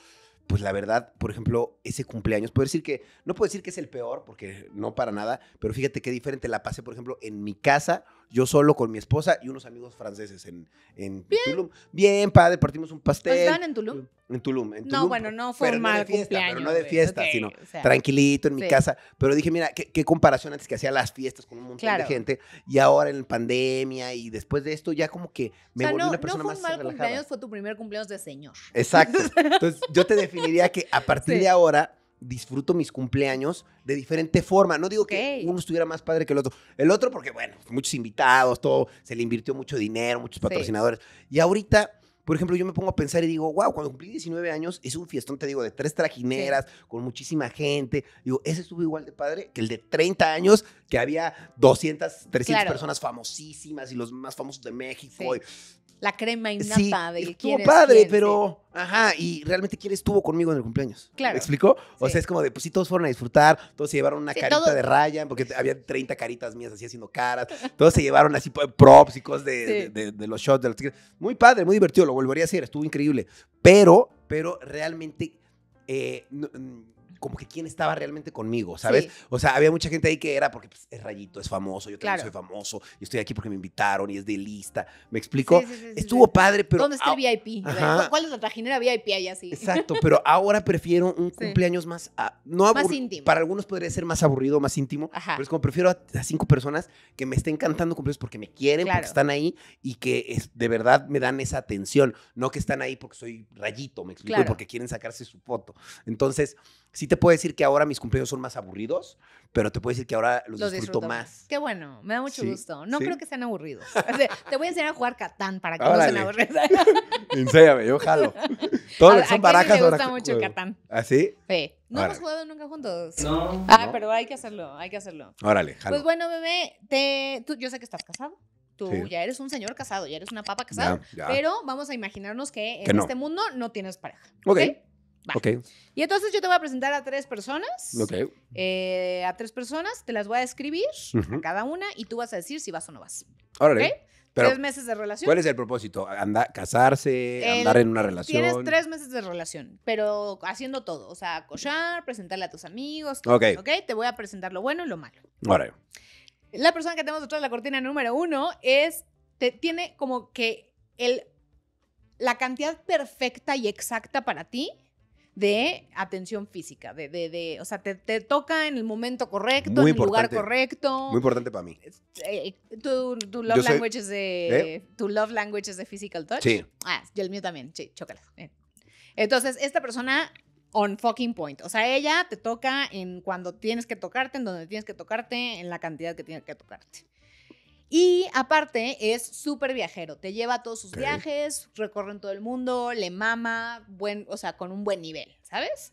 pues la verdad, por ejemplo, ese cumpleaños, puedo decir que, no puedo decir que es el peor, porque no para nada, pero fíjate qué diferente la pasé, por ejemplo, en mi casa, yo solo con mi esposa y unos amigos franceses en, en Tulum. Bien, padre, partimos un ¿Pues pastel. ¿Están en Tulum? En Tulum, en Tulum. No, bueno, no fue pero de fiesta, Pero no de fiesta, sino tranquilito en mi casa. Pero dije, mira, qué, comparación antes que hacía las fiestas con un montón de gente y ahora en pandemia y después de esto ya como que me volví una persona más No fue un mal cumpleaños, fue tu primer cumpleaños de señor. Exacto. <laughs> Entonces yo te definiría que a partir de ahora disfruto mis cumpleaños de diferente forma. No digo que uno estuviera más padre que el otro. El otro porque, bueno, muchos invitados, todo, se le invirtió mucho dinero, muchos patrocinadores. Y ahorita... Por ejemplo, yo me pongo a pensar y digo, wow, cuando cumplí 19 años, es un fiestón, te digo, de tres trajineras, con muchísima gente. Digo, ese estuvo igual de padre que el de 30 años, que había 200, 300 personas famosísimas y los más famosos de México la crema y del sí, padre. Estuvo padre, pero. Ajá, y realmente quién estuvo conmigo en el cumpleaños. Claro. ¿Me explicó? O sea, es como de, pues sí, todos fueron a disfrutar, todos se llevaron una carita de Ryan, porque había 30 caritas mías así haciendo caras, todos se llevaron así props y cosas de, de, los shots, de los Muy padre, muy divertido, lo volvería a hacer, estuvo increíble. Pero, pero realmente. Eh, no, mm, como que quién estaba realmente conmigo, ¿sabes? O sea, había mucha gente ahí que era porque pues, es rayito, es famoso, yo también soy famoso, y estoy aquí porque me invitaron y es de lista. ¿Me explico? Estuvo padre, pero. ¿Dónde está VIP? Ajá. ¿Cuál es la trajinera VIP ahí así? Exacto, pero ahora prefiero un cumpleaños más. no más íntimo. Para algunos podría ser más aburrido, más íntimo, Ajá. pero es como prefiero a, cinco personas que me estén cantando cumpleaños porque me quieren, porque están ahí y que es, de verdad me dan esa atención, no que están ahí porque soy rayito, ¿me explico? porque quieren sacarse su foto. Entonces, si te te puedo decir que ahora mis cumpleaños son más aburridos, pero te puedo decir que ahora los, disfruto, más. Qué bueno, me da mucho gusto. No creo que sean aburridos. <laughs> te voy a enseñar a jugar Catán para que no sean aburridos. <laughs> Enséñame, yo jalo. <laughs> Todos que son a barajas me gusta mucho Catán. ¿Así? ¿Ah, sí. No hemos jugado nunca juntos. No. Ah, pero hay que hacerlo, hay que hacerlo. Órale, jalo. Pues bueno, bebé, te, tú, yo sé que estás casado. Tú ya eres un señor casado, ya eres una papa casada. Pero vamos a imaginarnos que, en este mundo no tienes pareja. Ok. Y entonces yo te voy a presentar a tres personas. Eh, a tres personas, te las voy a escribir a cada una y tú vas a decir si vas o no vas. tres meses de relación. ¿Cuál es el propósito? anda ¿Casarse? ¿Andar en una relación? Tienes tres meses de relación, pero haciendo todo. O sea, acollar, presentarle a tus amigos. ok. te voy a presentar lo bueno y lo malo. La persona que tenemos detrás de la cortina número uno es, te, tiene como que el, la cantidad perfecta y exacta para ti de atención física, de, o sea, te, toca en el momento correcto, en el lugar correcto. Muy importante para mí. Eh, tu, ¿Eh? tu, love language es de, tu love language de physical touch. Sí. Ah, y el mío también, sí, Entonces, esta persona on fucking point. O sea, ella te toca en cuando tienes que tocarte, en donde tienes que tocarte, en la cantidad que tienes que tocarte. Y aparte es súper viajero, te lleva a todos sus viajes, recorren todo el mundo, le mama, buen, o sea, con un buen nivel, ¿sabes?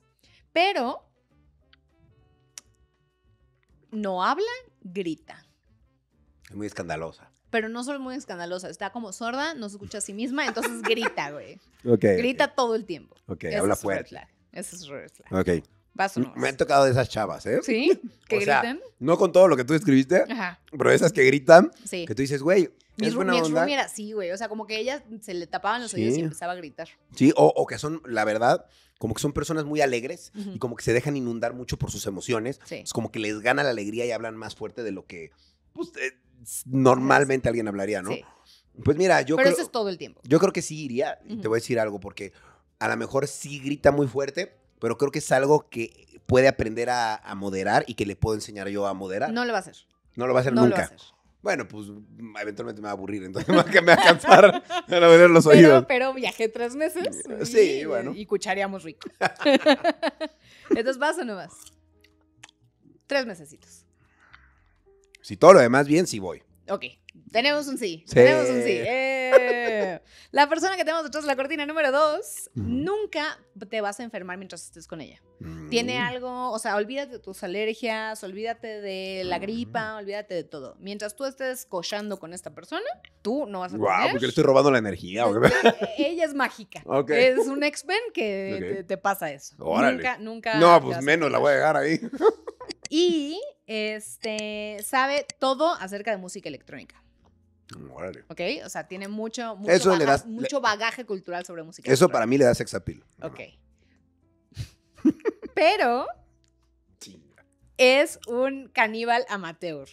Pero no habla, grita. Es muy escandalosa. Pero no solo muy escandalosa, está como sorda, no se escucha a sí misma, entonces <laughs> grita, güey. grita todo el tiempo. Ok, habla fuerte. Eso es red flag. Ok. Me han tocado de esas chavas, ¿eh? Sí, <laughs> que o sea, No con todo lo que tú escribiste, pero esas que gritan, que tú dices, güey. es buena onda. era así, güey. O sea, como que ellas se le tapaban los oídos y empezaba a gritar. Sí, o, que son, la verdad, como que son personas muy alegres y como que se dejan inundar mucho por sus emociones. Es pues, como que les gana la alegría y hablan más fuerte de lo que pues, eh, normalmente alguien hablaría, ¿no? Pues mira, yo creo... Pero eso es todo el tiempo. Yo creo que sí iría. Te voy a decir algo porque a lo mejor sí grita muy fuerte, pero creo que es algo que puede aprender a, moderar y que le puedo enseñar yo a moderar. No lo va a hacer. No lo va a hacer nunca. Bueno, pues eventualmente me va a aburrir, entonces <laughs> me va a cansar, <laughs> a los oídos. Pero, viajé tres meses. sí, bueno. Y cucharíamos rico. <laughs> entonces, ¿vas o no vas? Tres mesecitos. Si todo lo demás bien, sí voy. Ok, tenemos un sí. Tenemos un sí. Eh. La persona que tenemos detrás de la cortina número dos, nunca te vas a enfermar mientras estés con ella. Mm. Tiene algo, o sea, olvídate de tus alergias, olvídate de la gripa, olvídate de todo. Mientras tú estés cochando con esta persona, tú no vas a. ¡Wow! Porque le estoy robando la energía. E-, ella es mágica. <laughs> Es un X-Men que te, pasa eso. Nunca, nunca. No, pues menos la voy a dejar ahí. <laughs> y este sabe todo acerca de música electrónica. ¿Ok? O sea, tiene mucho, mucho, mucho bagaje cultural sobre música. Eso para mí le da sex appeal. Ok. <laughs> Pero es un caníbal amateur.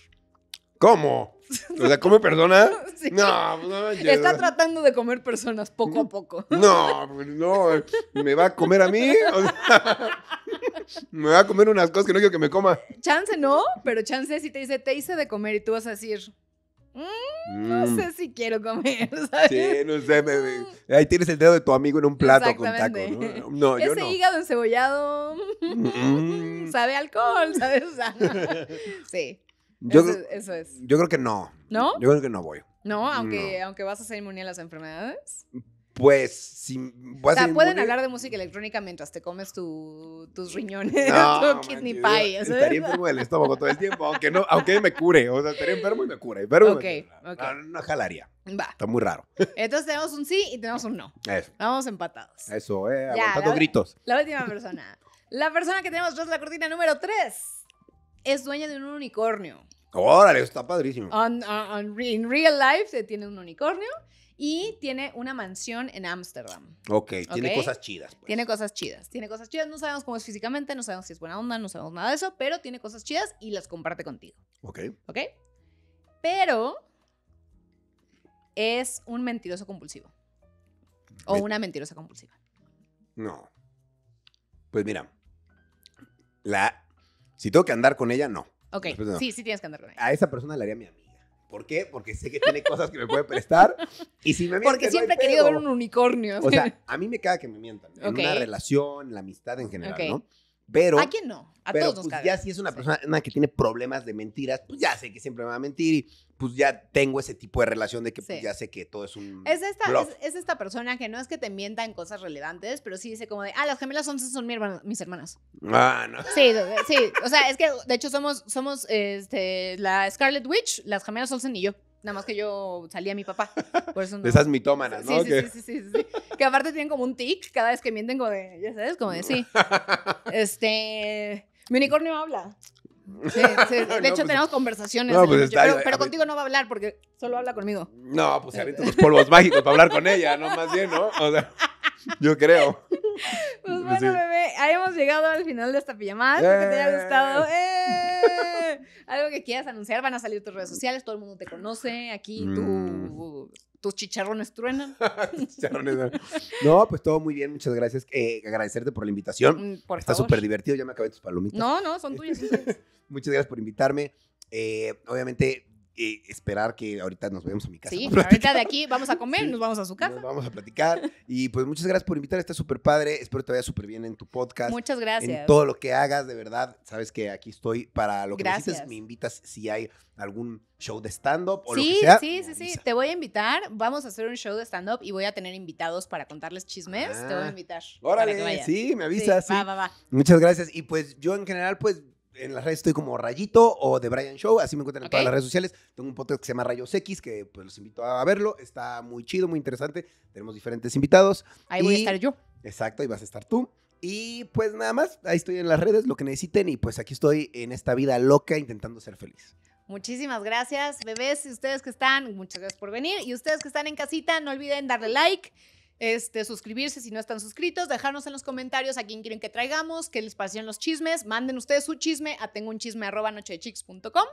¿Cómo? ¿O sea, come perdona? <laughs> No, no, Está tratando de comer personas poco a poco. No, pues, no, ¿me va a comer a mí? <laughs> me va a comer unas cosas que no quiero que me coma. Chance no, pero chance si te dice, te hice de comer y tú vas a decir, no mm. sé si quiero comer, <laughs> ¿sabes? Sí, no sé. Me, mm. ahí tienes el dedo de tu amigo en un plato con taco, ¿no? no Ese hígado encebollado <laughs> sabe alcohol, sabe O <laughs> sí. Yo, eso, es. Yo creo que no. ¿No? Yo creo que no voy. ¿No? Aunque, aunque vas a ser inmune a las enfermedades pues si o sea, pueden hablar de música electrónica mientras te comes tus riñones, no, <laughs> tu kidney pie. estaría enfermo del estómago todo el tiempo, aunque, no, aunque me cure. O sea, estaría enfermo y me cure, Enfermo No, jalaría. Está muy raro. Entonces tenemos un sí y tenemos un no. Eso. Vamos empatados. Eso, eh. Ya, aguantando la, gritos. La última persona. la persona que tenemos tras la cortina número 3 es dueña de un unicornio. Órale, está padrísimo. En real life se tiene un unicornio y tiene una mansión en Ámsterdam. Ok, tiene cosas chidas. Pues. Tiene cosas chidas, tiene cosas chidas. No sabemos cómo es físicamente, no sabemos si es buena onda, no sabemos nada de eso, pero tiene cosas chidas y las comparte contigo. Ok. Ok. Pero es un mentiroso compulsivo. O una mentirosa compulsiva. No. Pues mira, la... si tengo que andar con ella, no. Ok, sí, sí tienes que andar con ella. A esa persona le haría mi amiga. ¿Por qué? Porque sé que tiene cosas que me puede prestar. Y si me miente, Porque siempre he querido ver un unicornio. O sea, a mí me caga que me mientan. En una relación, en la amistad en general, ¿no? Pero, ¿A quién no? A todos nos pues, Ya si es una persona que tiene problemas de mentiras, pues ya sé que siempre me va a mentir y pues ya tengo ese tipo de relación de que pues, ya sé que todo es un. Es esta, es, esta persona que no es que te mienta en cosas relevantes, pero sí dice como de, ah, las gemelas 11 son mis hermanas. Ah, no. Sí, sí. O sea, es que de hecho somos, somos este, la Scarlet Witch, las gemelas Olsen y yo. Nada más que yo Salí a mi papá. <laughs> esas mitómanas, ¿no? sí, sí, sí, que aparte tienen como un tic cada vez que mienten, como de, ya sabes, como de sí. <laughs> Este, mi unicornio habla. <laughs> De hecho, pues, tenemos conversaciones. Pues, pero, contigo no va a hablar porque solo habla conmigo. No, pues se avienta <laughs> los polvos mágicos para hablar con ella, no más bien, ¿no? O sea, yo creo. Pues, pues bueno, bebé, ahí hemos llegado al final de esta pijamada. Espero que te haya gustado. Eh. Eh. Algo que quieras anunciar, van a salir tus redes sociales, todo el mundo te conoce. Aquí tú mm tus chicharrones truenan. <laughs> <laughs> no, pues todo muy bien, muchas gracias. Eh, agradecerte por la invitación. Mm, Está súper divertido, ya me acabé tus palomitas. No, no, son tuyas. <laughs> muchas gracias por invitarme. Eh, obviamente, eh, esperar que ahorita nos veamos a mi casa. Sí, <laughs> ahorita de aquí vamos a comer, nos vamos a su casa. vamos a platicar. Y pues muchas gracias por invitar, está súper padre. Espero te vaya súper bien en tu podcast. Muchas gracias. En todo lo que hagas, de verdad, sabes que aquí estoy para lo que necesites. Me invitas si hay algún show de stand-up o lo que sea. Sí, sí, sí, te voy a invitar. Vamos a hacer un show de stand-up y voy a tener invitados para contarles chismes. te voy a ah. invitar. Órale, sí, me avisas. Va, va, va. Muchas gracias. Y pues yo en general, pues en las redes estoy como Rayito o The Brian Show, así me encuentran en todas las redes sociales. Tengo un podcast que se llama Rayos X, que pues los invito a verlo. Está muy chido, muy interesante. Tenemos diferentes invitados. Ahí voy a estar yo. Exacto, ahí vas a estar tú. Y pues nada más, ahí estoy en las redes, lo que necesiten. Y pues aquí estoy en esta vida loca intentando ser feliz. Muchísimas gracias, bebés. Y ustedes que están, muchas gracias por venir. Y ustedes que están en casita, no olviden darle like este, suscribirse si no están suscritos, dejarnos en los comentarios a quién quieren que traigamos, qué les parecieron los chismes, manden ustedes su chisme a tengo un chisme arroba nochechicks.com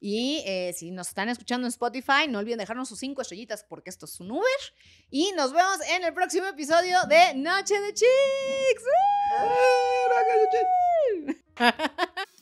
y eh, si nos están escuchando en Spotify, no olviden dejarnos sus cinco estrellitas porque esto es un Uber y nos vemos en el próximo episodio de Noche de Chicks. <laughs>